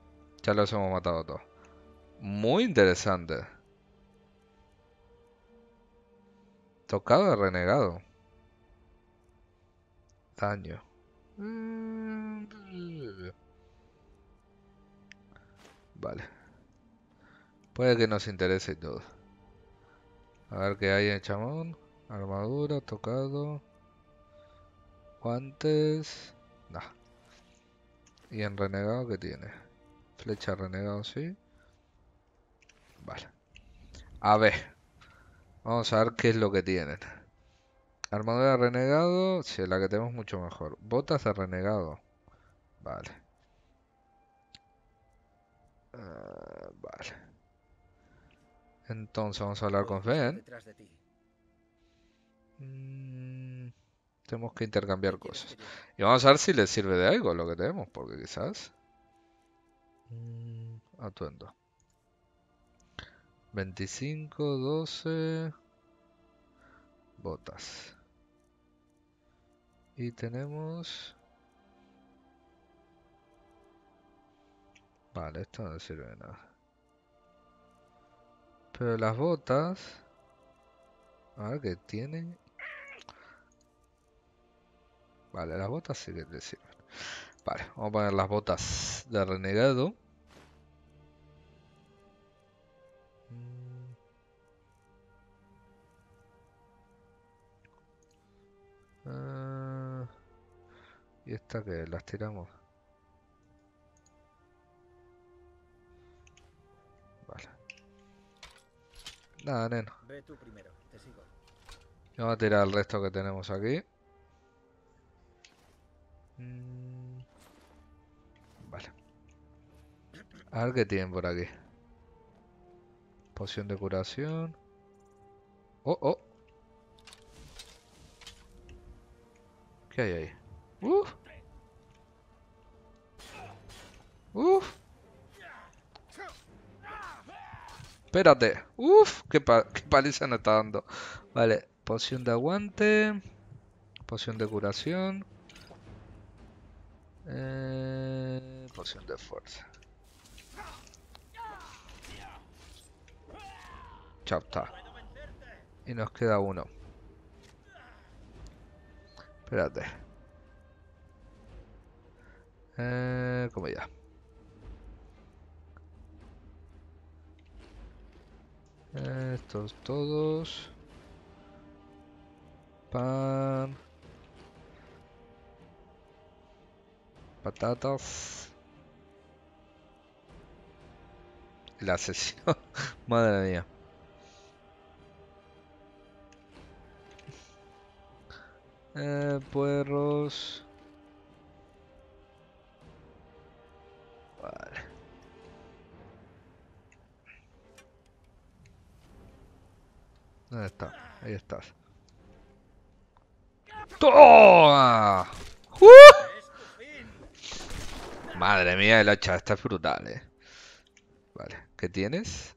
ya los hemos matado todos. Muy interesante. Tocado de renegado. Daño. Vale. Puede que nos interese todo. A ver qué hay en chamón. Armadura, tocado. Guantes. No Y en renegado que tiene. Flecha renegado, sí. Vale. A ver. Vamos a ver qué es lo que tienen. Armadura renegado. Sí, la que tenemos mucho mejor. Botas de renegado. Vale. Eh, vale. Entonces vamos a hablar con Fen. De Mm, tenemos que intercambiar cosas. Y vamos a ver si les sirve de algo lo que tenemos, porque quizás... Mm, atuendo. 25, 12... Botas. Y tenemos... Vale, esto no sirve de nada. Pero las botas... A ver qué tienen. Vale, las botas sí que te sirven. Vale, vamos a poner las botas de renegado. Mm. Ah, y esta que las tiramos. Vale. Nada, neno. Ve tú primero, te sigo. Vamos a tirar el resto que tenemos aquí. Mm. Vale. A ver qué tienen por aquí. Poción de curación. Oh, oh. ¿Qué hay ahí? ¡Uf! ¡Uf! Espérate. ¡Uf! ¿Qué, qué paliza nos está dando? Vale. Poción de aguante. Poción de curación. Eh, poción de fuerza. Chao, está. Y nos queda uno. Espérate. Eh, como ya. Estos todos. Pam. patatas. la asesino. (laughs) Madre mía. Eh, puerros. Vale. ¿Dónde está? Ahí estás. ¡Toma! ¡Uh! Madre mía, el hacha está frutal, eh. Vale, ¿qué tienes?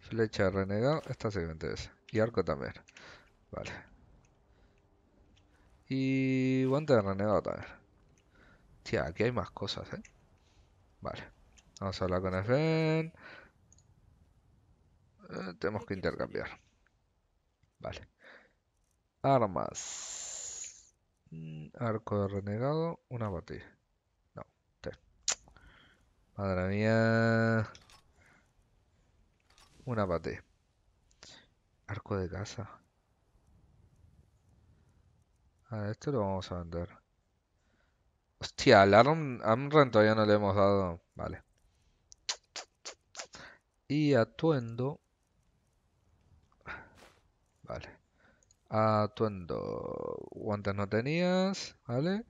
Flecha de renegado, esta siguiente vez Y arco también. Vale. Y guante de renegado también. Tía, aquí hay más cosas, eh. Vale. Vamos a hablar con Sven. Eh, tenemos que intercambiar. Vale. Armas. Mm, arco de renegado, una batalla. No, Madre mía. Una paté Arco de casa. A este lo vamos a vender. Hostia, al Arm, rento todavía no le hemos dado. Vale. Y atuendo. Vale. Atuendo. Guantes no tenías, ¿vale?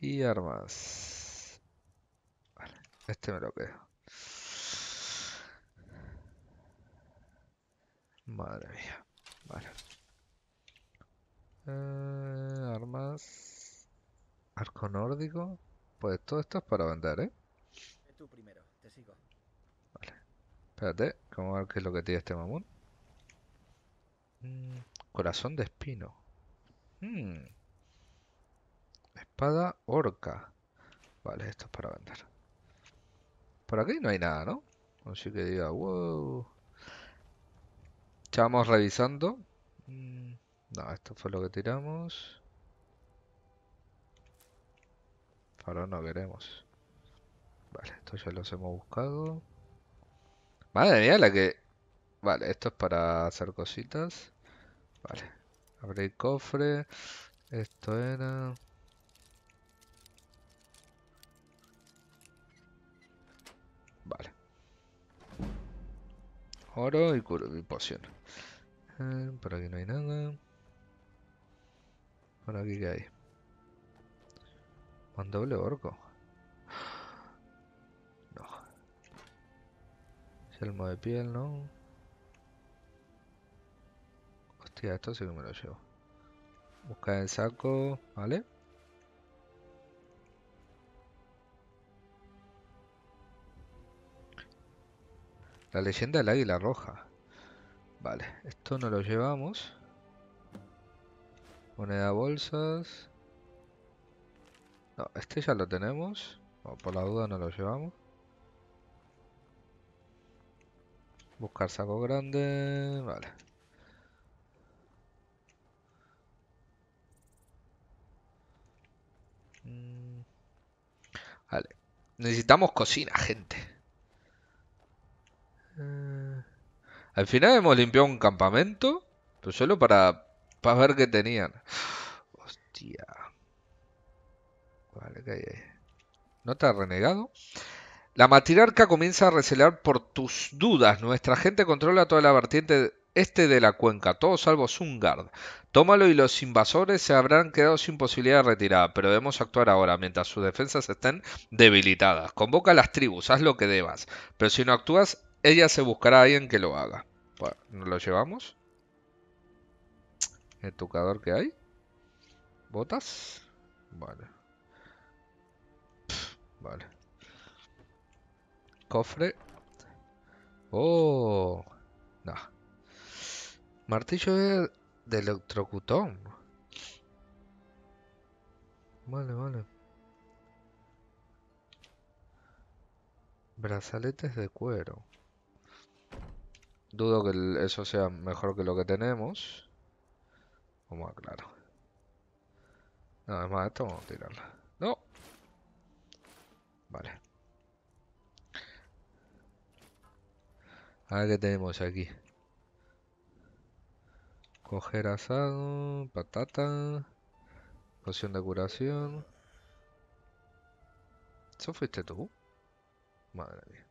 Y armas. Vale, este me lo quedo. Madre mía. Vale. Eh, armas. Arco nórdico. Pues todo esto es para vender, ¿eh? Tú primero, te sigo. Vale. Espérate, vamos a ver qué es lo que tiene este mamón. Mm. Corazón de espino. Hmm. Espada orca. Vale, esto es para vender. Por aquí no hay nada, ¿no? Así que diga, wow. Estamos revisando. Hmm. No, esto fue lo que tiramos. Ahora no queremos. Vale, esto ya los hemos buscado. Madre mía, la que... Vale, esto es para hacer cositas. Vale. el cofre. Esto era... Vale. Oro y, y poción. Eh, por aquí no hay nada. Por aquí que hay. Un doble orco. No. Selmo de piel, ¿no? hostia, esto sí que me lo llevo. Buscar el saco, ¿vale? La leyenda del águila roja. Vale, esto no lo llevamos. Moneda bolsas. No, este ya lo tenemos. o por la duda no lo llevamos. Buscar saco grande. Vale. Mm. Vale. Necesitamos cocina, gente. Eh. al final hemos limpiado un campamento. Pero solo para, ver qué tenían. Hostia. Vale, no hay Nota renegado. La matriarca comienza a recelar por tus dudas. Nuestra gente controla toda la vertiente este de la cuenca, todo salvo Sungard. Tómalo y los invasores se habrán quedado sin posibilidad de retirada, pero debemos actuar ahora, mientras sus defensas estén debilitadas. Convoca a las tribus, haz lo que debas, pero si no actúas, ella se buscará a alguien que lo haga. Bueno, ¿nos lo llevamos? ¿El que hay? ¿Botas? Vale. vale. Cofre. Oh, Martillo de, electrocutón. Vale, vale. Brazaletes de cuero. Dudo que eso sea mejor que lo que tenemos. Vamos a aclarar. No, es más, esto vamos a tirarla ¡No! Vale. A ver qué tenemos aquí. Coger asado, patata, poción de curación. ¿Eso fuiste tú? Madre mía.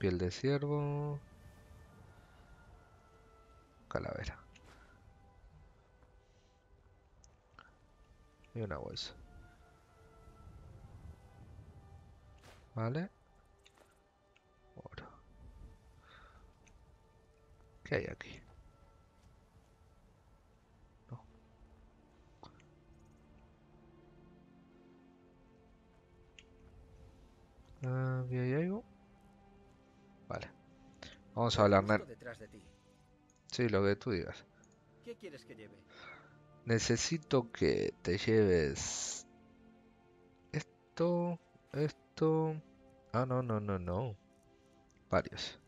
Piel de ciervo. Calavera. Y una bolsa. Vale. ¿Qué hay aquí? hay algo. Vale. Vamos a hablar. De Sí, lo que tú digas. ¿Qué quieres que lleve? Necesito que te lleves esto, esto. Ah, no, no, no, no. Varios.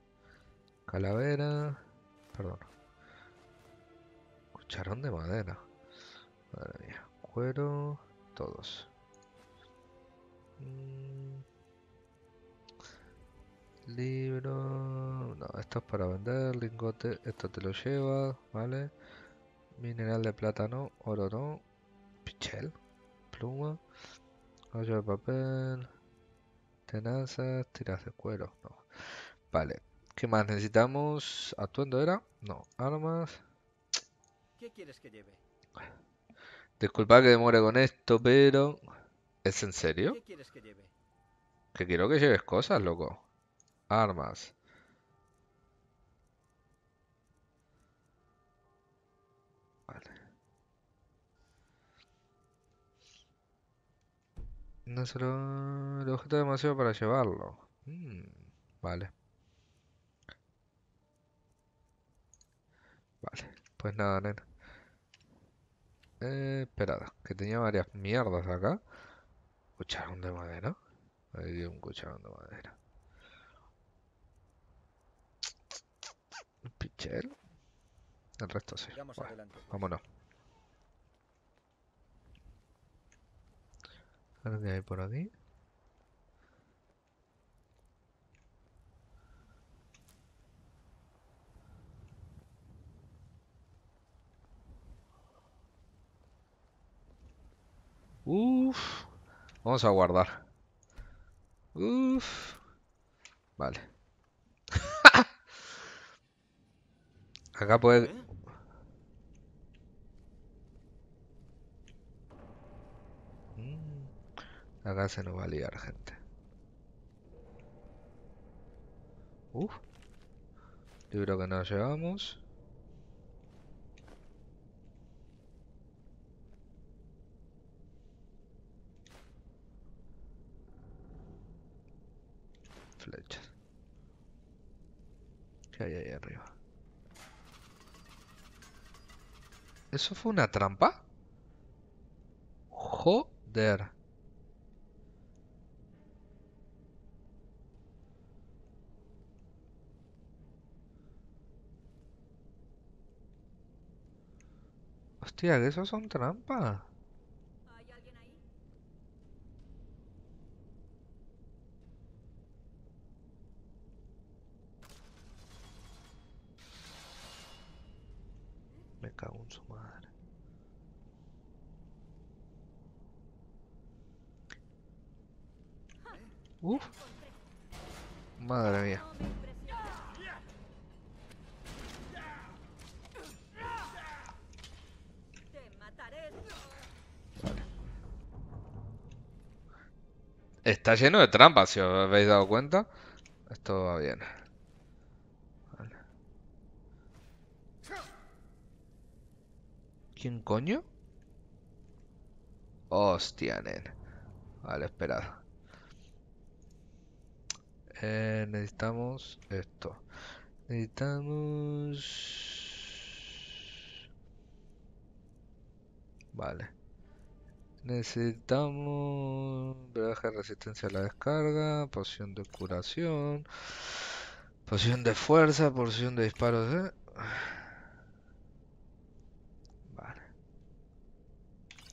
Calavera. Perdón. Cucharón de madera. Madre mía. Cuero. Todos. Mm. Libro. No, esto es para vender. Lingote, esto te lo llevas, ¿vale? Mineral de plátano, oro no. Pichel, pluma. Hoyo de papel. Tenazas, tiras de cuero. No. Vale. ¿Qué más necesitamos? ¿Atuendo era? No. Armas. ¿Qué quieres que lleve? Disculpa que demore con esto, pero... ¿Es en serio? ¿Qué quieres que lleve? Que quiero que lleves cosas, loco armas. Vale. No será el objeto demasiado para llevarlo. Mm, vale. Vale, pues nada, nena. Eh, que tenía varias mierdas acá. Cucharón de madera. Ahí un cucharón de madera. Shell. El resto sí. Bueno, vámonos. Pues. Ahora que hay por aquí. Uf. Vamos a guardar. Uf. Vale. Acá puede... ¿Eh? Mm. Acá se nos va a liar, gente. Uf. Libro que nos llevamos. Flechas. ¿Qué hay ahí arriba? ¿Eso fue una trampa? Joder. Hostia, que eso son trampas. madre. Uf. Madre mía. Está lleno de trampas, si os habéis dado cuenta. Esto va bien. ¿Quién coño? Hostia, nen. Vale, esperad. Eh, necesitamos esto. Necesitamos... Vale. Necesitamos... Baja resistencia a la descarga, poción de curación, poción de fuerza, poción de disparos, ¿eh?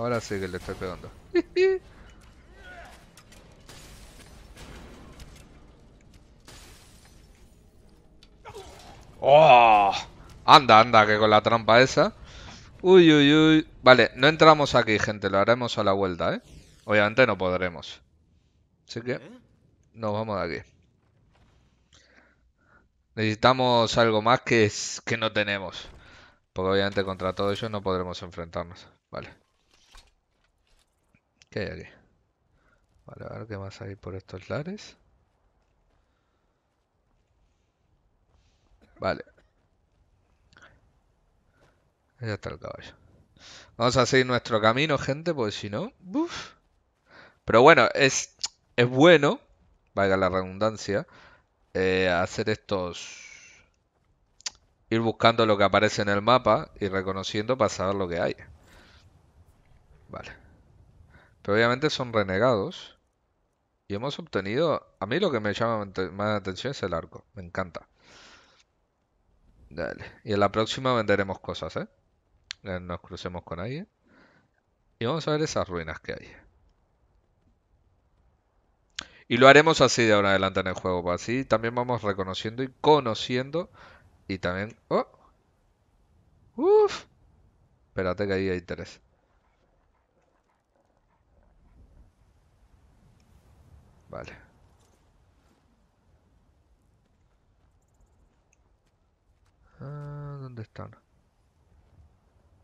Ahora sí que le estoy pegando. (laughs) ¡Oh! Anda, anda, que con la trampa esa. Uy, uy, uy. Vale, no entramos aquí, gente. Lo haremos a la vuelta, ¿eh? Obviamente no podremos. Así que ¿Eh? nos vamos de aquí. Necesitamos algo más que, que no tenemos. Porque obviamente contra todo eso no podremos enfrentarnos. Vale. ¿Qué hay aquí? Vale, a ver qué más hay por estos lares. Vale. Ya está el caballo. Vamos a seguir nuestro camino, gente, porque si no... Pero bueno, es, es bueno, valga la redundancia, eh, hacer estos... Ir buscando lo que aparece en el mapa y reconociendo para saber lo que hay. Vale. Pero obviamente son renegados. Y hemos obtenido... A mí lo que me llama más atención es el arco. Me encanta. Dale. Y en la próxima venderemos cosas, ¿eh? ¿eh? Nos crucemos con alguien. Y vamos a ver esas ruinas que hay. Y lo haremos así de ahora adelante en el juego. Pues así también vamos reconociendo y conociendo. Y también... ¡Oh! ¡Uf! Espérate que ahí hay tres. Vale. Ah, ¿Dónde están?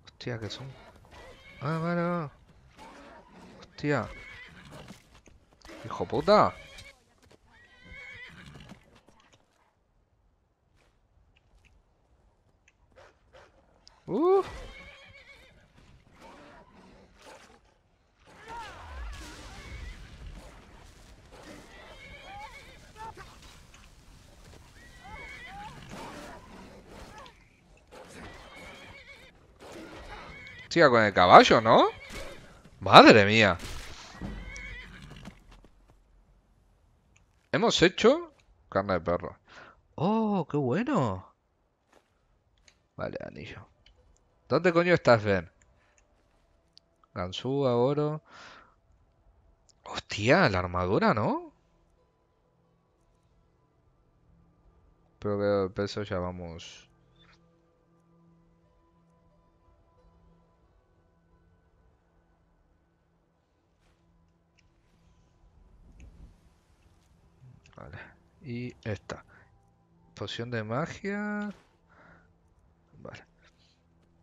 Hostia, que son. Ah, vale, Hostia. Hijo puta. Uh. con el caballo, ¿no? Madre mía. Hemos hecho carne de perro. ¡Oh, qué bueno! Vale, anillo. ¿Dónde coño estás, Ben? Ganzúa, oro... Hostia, la armadura, ¿no? Pero que peso ya vamos... Y esta. Poción de magia. Vale.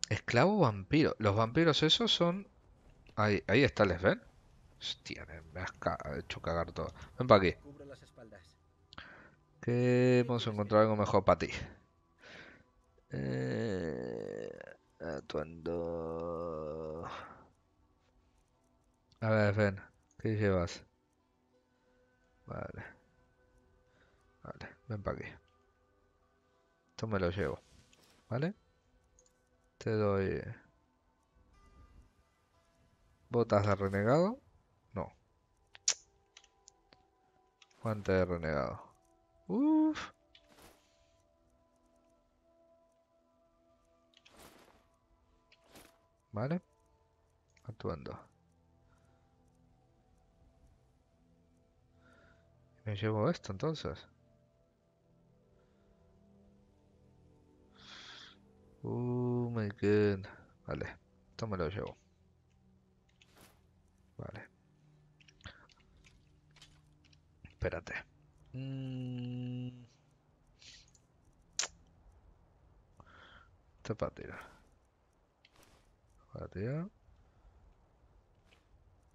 Esclavo vampiro. Los vampiros esos son... Ahí, ahí está, ¿les ven? Hostia, me has hecho cagar todo. Ven para aquí. Que hemos encontrado algo mejor para ti. Eh... Atuendo... A ver, ven. ¿Qué llevas? Vale. Vale, ven para aquí. Esto me lo llevo. ¿Vale? Te doy... Botas de renegado. No. Guante de renegado. Uf. ¿Vale? Actuando. Me llevo esto entonces. Oh my god. Vale, esto me lo llevo. Vale. Espérate. Mm. Esto es para tirar. Para tirar.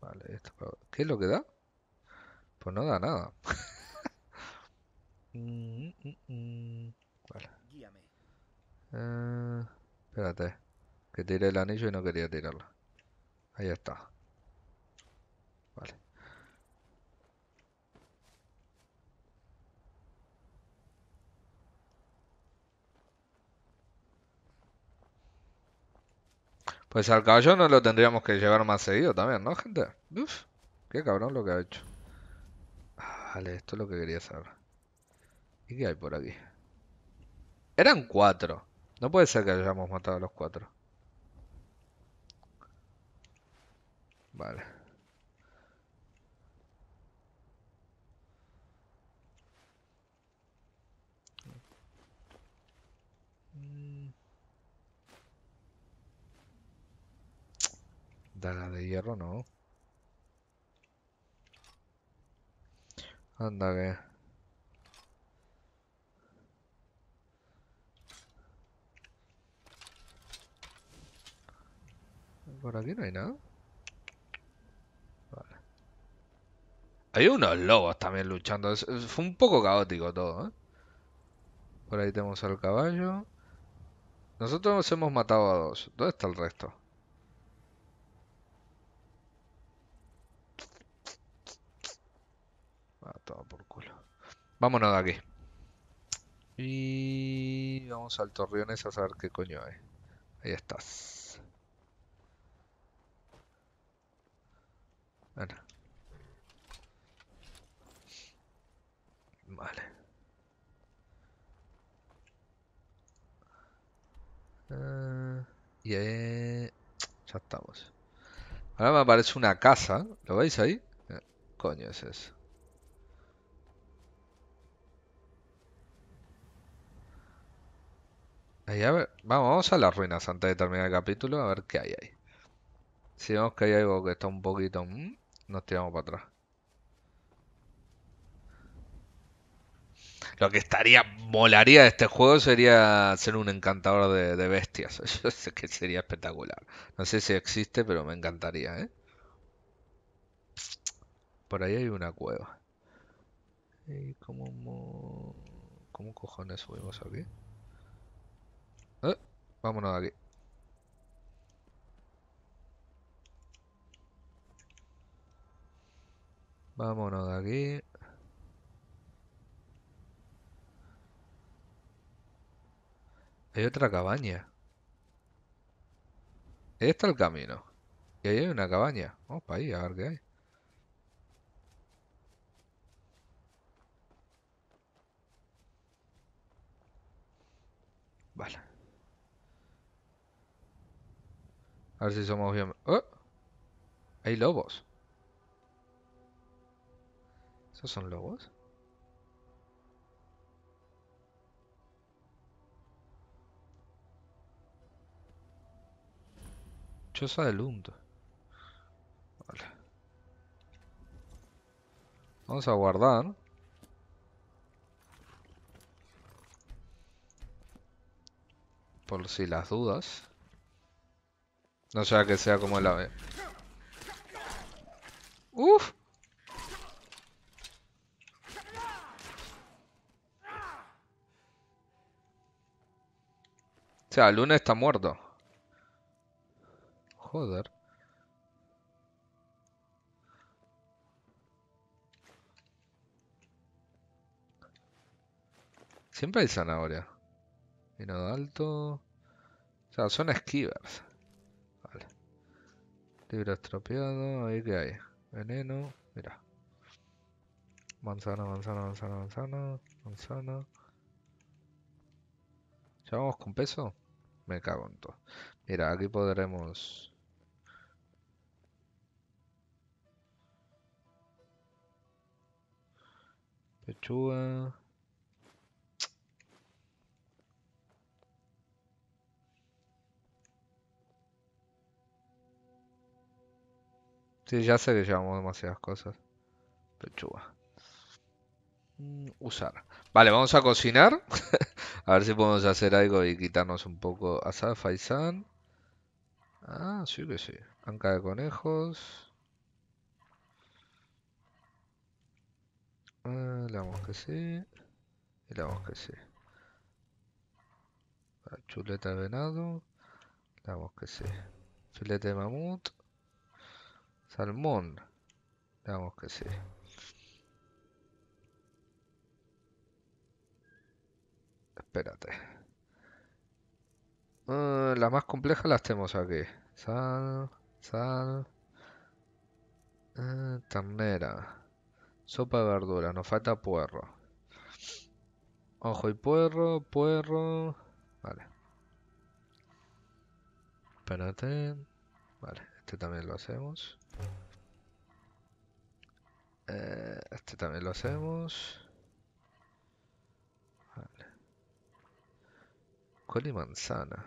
Vale, esto para... ¿Qué es lo que da? Pues no da nada. (laughs) Mm, mm, mm, vale. Guíame. Ah, espérate. Que tiré el anillo y no quería tirarlo. Ahí está. Vale. Pues al caballo no lo tendríamos que llevar más seguido también, ¿no, gente? Uf, qué cabrón lo que ha hecho. Vale, esto es lo que quería saber. ¿Y qué hay por aquí? Eran cuatro. No puede ser que hayamos matado a los cuatro. Vale. Daga de hierro, no. Anda que... Por aquí no hay nada. Hay unos lobos también luchando. fue un poco caótico todo, ¿eh? Por ahí tenemos al caballo. Nosotros nos hemos matado a dos. ¿Dónde está el resto? Va ah, todo por culo. Vámonos de aquí. Y vamos al torriones a saber qué coño hay. Ahí estás. Vale. Eh, y ahí... Ya estamos. Ahora me aparece una casa. ¿Lo veis ahí? Eh, coño es eso? Ahí a Vamos, vamos a las ruinas antes de terminar el capítulo a ver qué hay ahí. Si vemos que hay algo que está un poquito... Mm, nos tiramos para atrás. Lo que estaría, molaría de este juego sería ser un encantador de, bestias. (laughs) Yo sé que sería espectacular. No sé si existe, pero me encantaría, ¿eh? Por ahí hay una cueva. cómo, cojones subimos aquí? ¿Eh? Vámonos de aquí. Vámonos de aquí. Hay otra cabaña. Ahí está el camino. Y ahí hay una cabaña. Vamos para ahí, a ver qué hay. Vale. A ver si somos bien... ¡Oh! Hay lobos. ¿Esos son lobos? Choza de mundo Vamos a guardar. Por si las dudas. No sea que sea como el ave. ¡Uf! sea, Luna está muerto. Joder. Siempre hay zanahoria. de alto. O sea, son esquivers. Vale. Libro estropeado. Ahí que hay. Veneno. Mira. Manzana, manzana, manzana, manzana. Manzana. ¿Ya vamos con peso? Me cago en todo. Mira, aquí podremos... Pechuga... Sí, ya sé que llevamos demasiadas cosas. Pechuga. Mm, usar. Vale, vamos a cocinar. (laughs) A ver si podemos hacer algo y quitarnos un poco. y Zan. Ah, sí que sí. Anca de conejos. Ah, le damos que sí. le damos que sí. Ah, chuleta de venado. Le damos que sí. Filete de mamut. Salmón. Le damos que sí. espérate. Ah, las más complejas las tenemos aquí. Sal, sal. Ah, ternera. Sopa de verdura, Nos falta puerro. Ojo y puerro, puerro. Vale. Espérate. Vale, este también lo hacemos. Eh, este también lo hacemos. y manzana.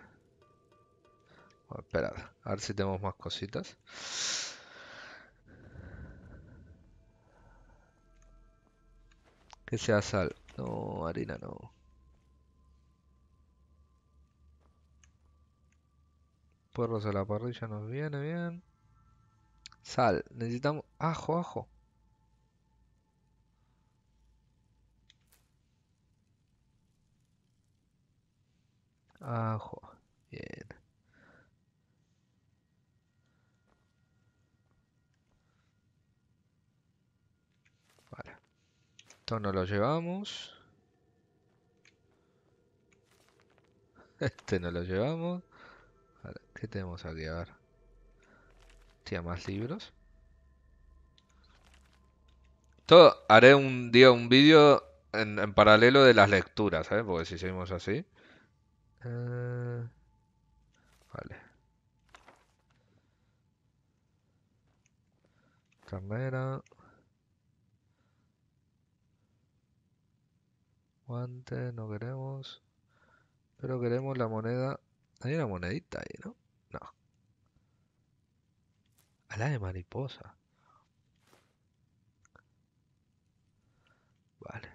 a ver si tenemos más cositas. Que sea sal. No, harina no. Puerros a la parrilla nos viene bien. Sal. Necesitamos ajo, ajo. Ajo. Bien. Vale. Esto no lo llevamos. (laughs) Este no lo llevamos. ¿qué tenemos aquí? A ver. Tía, más libros. Todo, haré un día un vídeo en, en, paralelo de las lecturas, ¿eh? Porque si seguimos así... Eh... vale. cámara Guante, no queremos. Pero queremos la moneda. Hay una monedita ahí, ¿no? No. Ala de mariposa. Vale.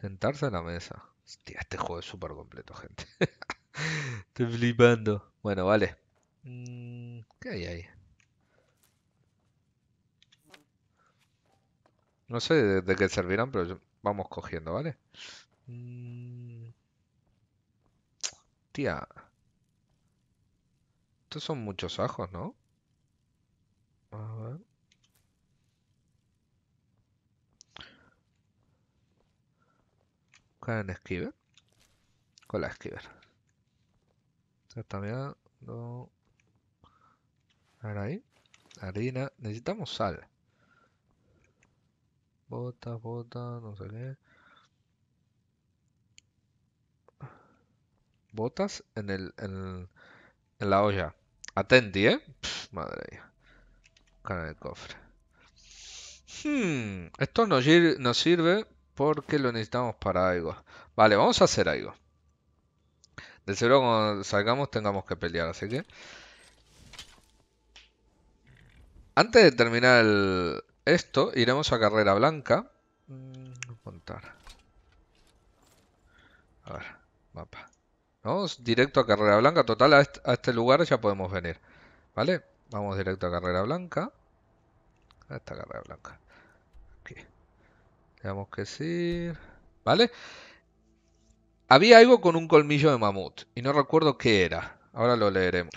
Sentarse a la mesa. Hostia, este juego es súper completo, gente. (laughs) Estoy flipando. Bueno, vale. Mm, ¿Qué hay ahí? No sé de, qué servirán, pero vamos cogiendo, ¿vale? Mm. Tía. Estos son muchos ajos, ¿no? A ver. en Skiver. Con la Skiver. También No. Ahora ahí. Harina. Necesitamos sal. Botas, botas, no sé qué. Botas en el, en, en la olla. Atenti, ¿eh? madre mía. Buscar en el cofre. Hmm, esto nos, nos sirve porque lo necesitamos para algo. Vale, vamos a hacer algo. Desde seguro cuando salgamos tengamos que pelear, así que... Antes de terminar esto, iremos a Carrera Blanca. Contar. Mm, a ver, Vamos directo a Carrera Blanca. Total, a este, a este lugar ya podemos venir. ¿Vale? Vamos directo a Carrera Blanca. A esta Carrera Blanca que decir, ¿Vale? Había algo con un colmillo de mamut y no recuerdo qué era. Ahora lo leeremos.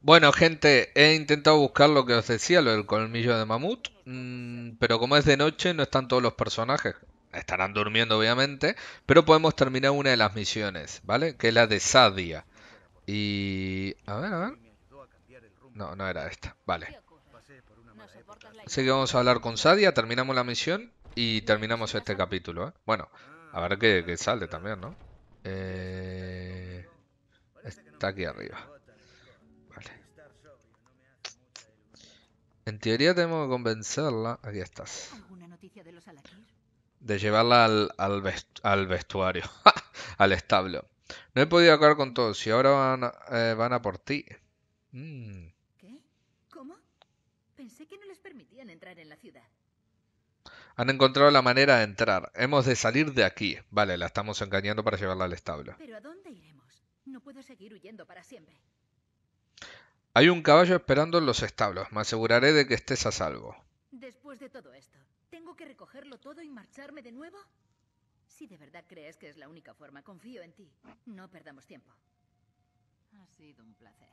Bueno, gente, he intentado buscar lo que os decía, lo del colmillo de mamut, mm, pero como es de noche no están todos los personajes. Estarán durmiendo, obviamente, pero podemos terminar una de las misiones, ¿vale? Que es la de Sadia. Y... A ver, a ver. No, no era esta. Vale. Así que vamos a hablar con Sadia, terminamos la misión y terminamos este capítulo, ¿eh? Bueno, a ver qué, sale también, ¿no? Eh, está aquí arriba. Vale. En teoría tenemos que convencerla. Aquí estás. De llevarla al, al, vestuario. (laughs) al establo. No he podido acabar con todos Si ahora van, a, eh, van a por ti. Mm. ¿Qué? ¿Cómo? Pensé que no les permitían entrar en la ciudad. Han encontrado la manera de entrar. Hemos de salir de aquí. Vale, la estamos engañando para llevarla al establo. ¿Pero a dónde iremos? No puedo seguir huyendo para siempre. Hay un caballo esperando en los establos. Me aseguraré de que estés a salvo. Después de todo esto, ¿tengo que recogerlo todo y marcharme de nuevo? Si de verdad crees que es la única forma, confío en ti. No perdamos tiempo. Ha sido un placer.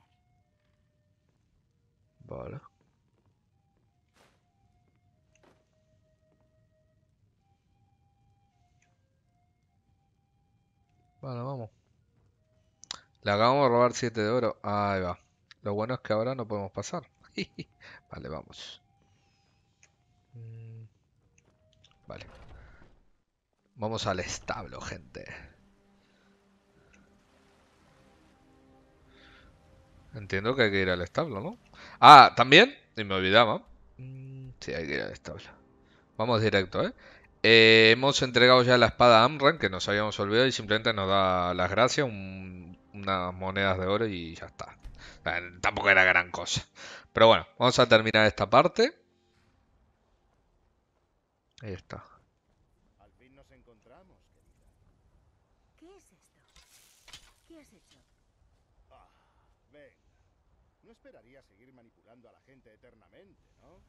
Vale. Vale, vamos. Le acabamos de robar 7 de oro. Ahí va. Lo bueno es que ahora no podemos pasar. (laughs) vale, vamos. Mm. Vale. Vamos al establo, gente. Entiendo que hay que ir al establo, ¿no? Ah, también. Y me olvidaba. Mm. Sí, hay que ir al establo. Vamos directo, ¿eh? Eh, hemos entregado ya la espada a Amran, que nos habíamos olvidado, y simplemente nos da las gracias, unas monedas de oro y ya está. tampoco era gran cosa. Pero bueno, vamos a terminar esta parte. Ahí está. Al fin nos encontramos, querida. ¿Qué es esto? ¿Qué has hecho? Ah, venga. No esperaría seguir manipulando a la gente eternamente, ¿no?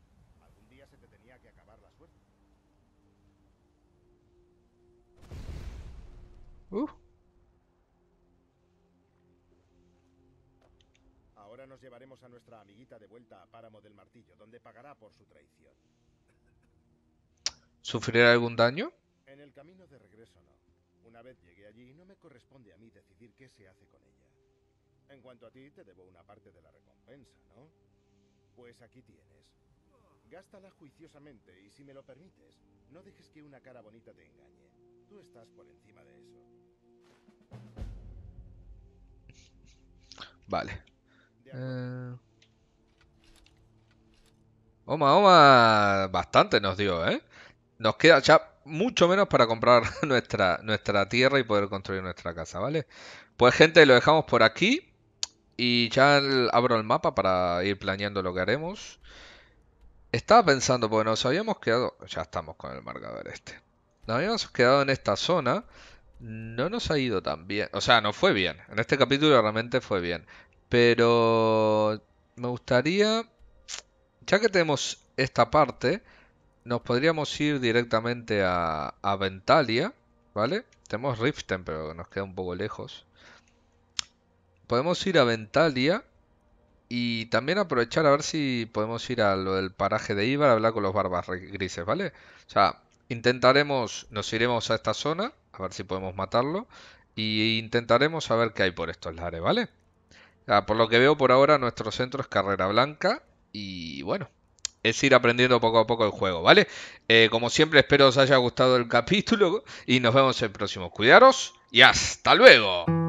Algún día se te tenía que acabar la suerte. Ahora nos llevaremos a nuestra amiguita de vuelta a Páramo del Martillo, donde pagará por su traición. ¿Sufrirá algún daño? En el camino de regreso no. Una vez llegué allí, no me corresponde a mí decidir qué se hace con ella. En cuanto a ti, te debo una parte de la recompensa, ¿no? Pues aquí tienes. Gástala juiciosamente y si me lo permites, no dejes que una cara bonita te engañe. Tú estás por encima de eso. Vale. Eh, Oma, Oma, bastante nos dio, ¿eh? Nos queda ya mucho menos para comprar (laughs) nuestra, nuestra tierra y poder construir nuestra casa, ¿vale? Pues gente, lo dejamos por aquí. Y ya abro el mapa para ir planeando lo que haremos. Estaba pensando, porque nos habíamos quedado... Ya estamos con el marcador este. Nos habíamos quedado en esta zona. No nos ha ido tan bien. O sea, no fue bien. En este capítulo realmente fue bien. Pero me gustaría, ya que tenemos esta parte, nos podríamos ir directamente a, a Ventalia, ¿vale? Tenemos Riften, pero nos queda un poco lejos. Podemos ir a Ventalia y también aprovechar a ver si podemos ir a lo del paraje de Ibar a hablar con los barbas grises, ¿vale? O sea, Intentaremos, nos iremos a esta zona, a ver si podemos matarlo. Y intentaremos saber qué hay por estos lares, ¿vale? Ah, por lo que veo por ahora nuestro centro es carrera blanca y bueno, es ir aprendiendo poco a poco el juego, ¿vale? Eh, como siempre espero os haya gustado el capítulo y nos vemos en el próximo. Cuidaros y hasta luego.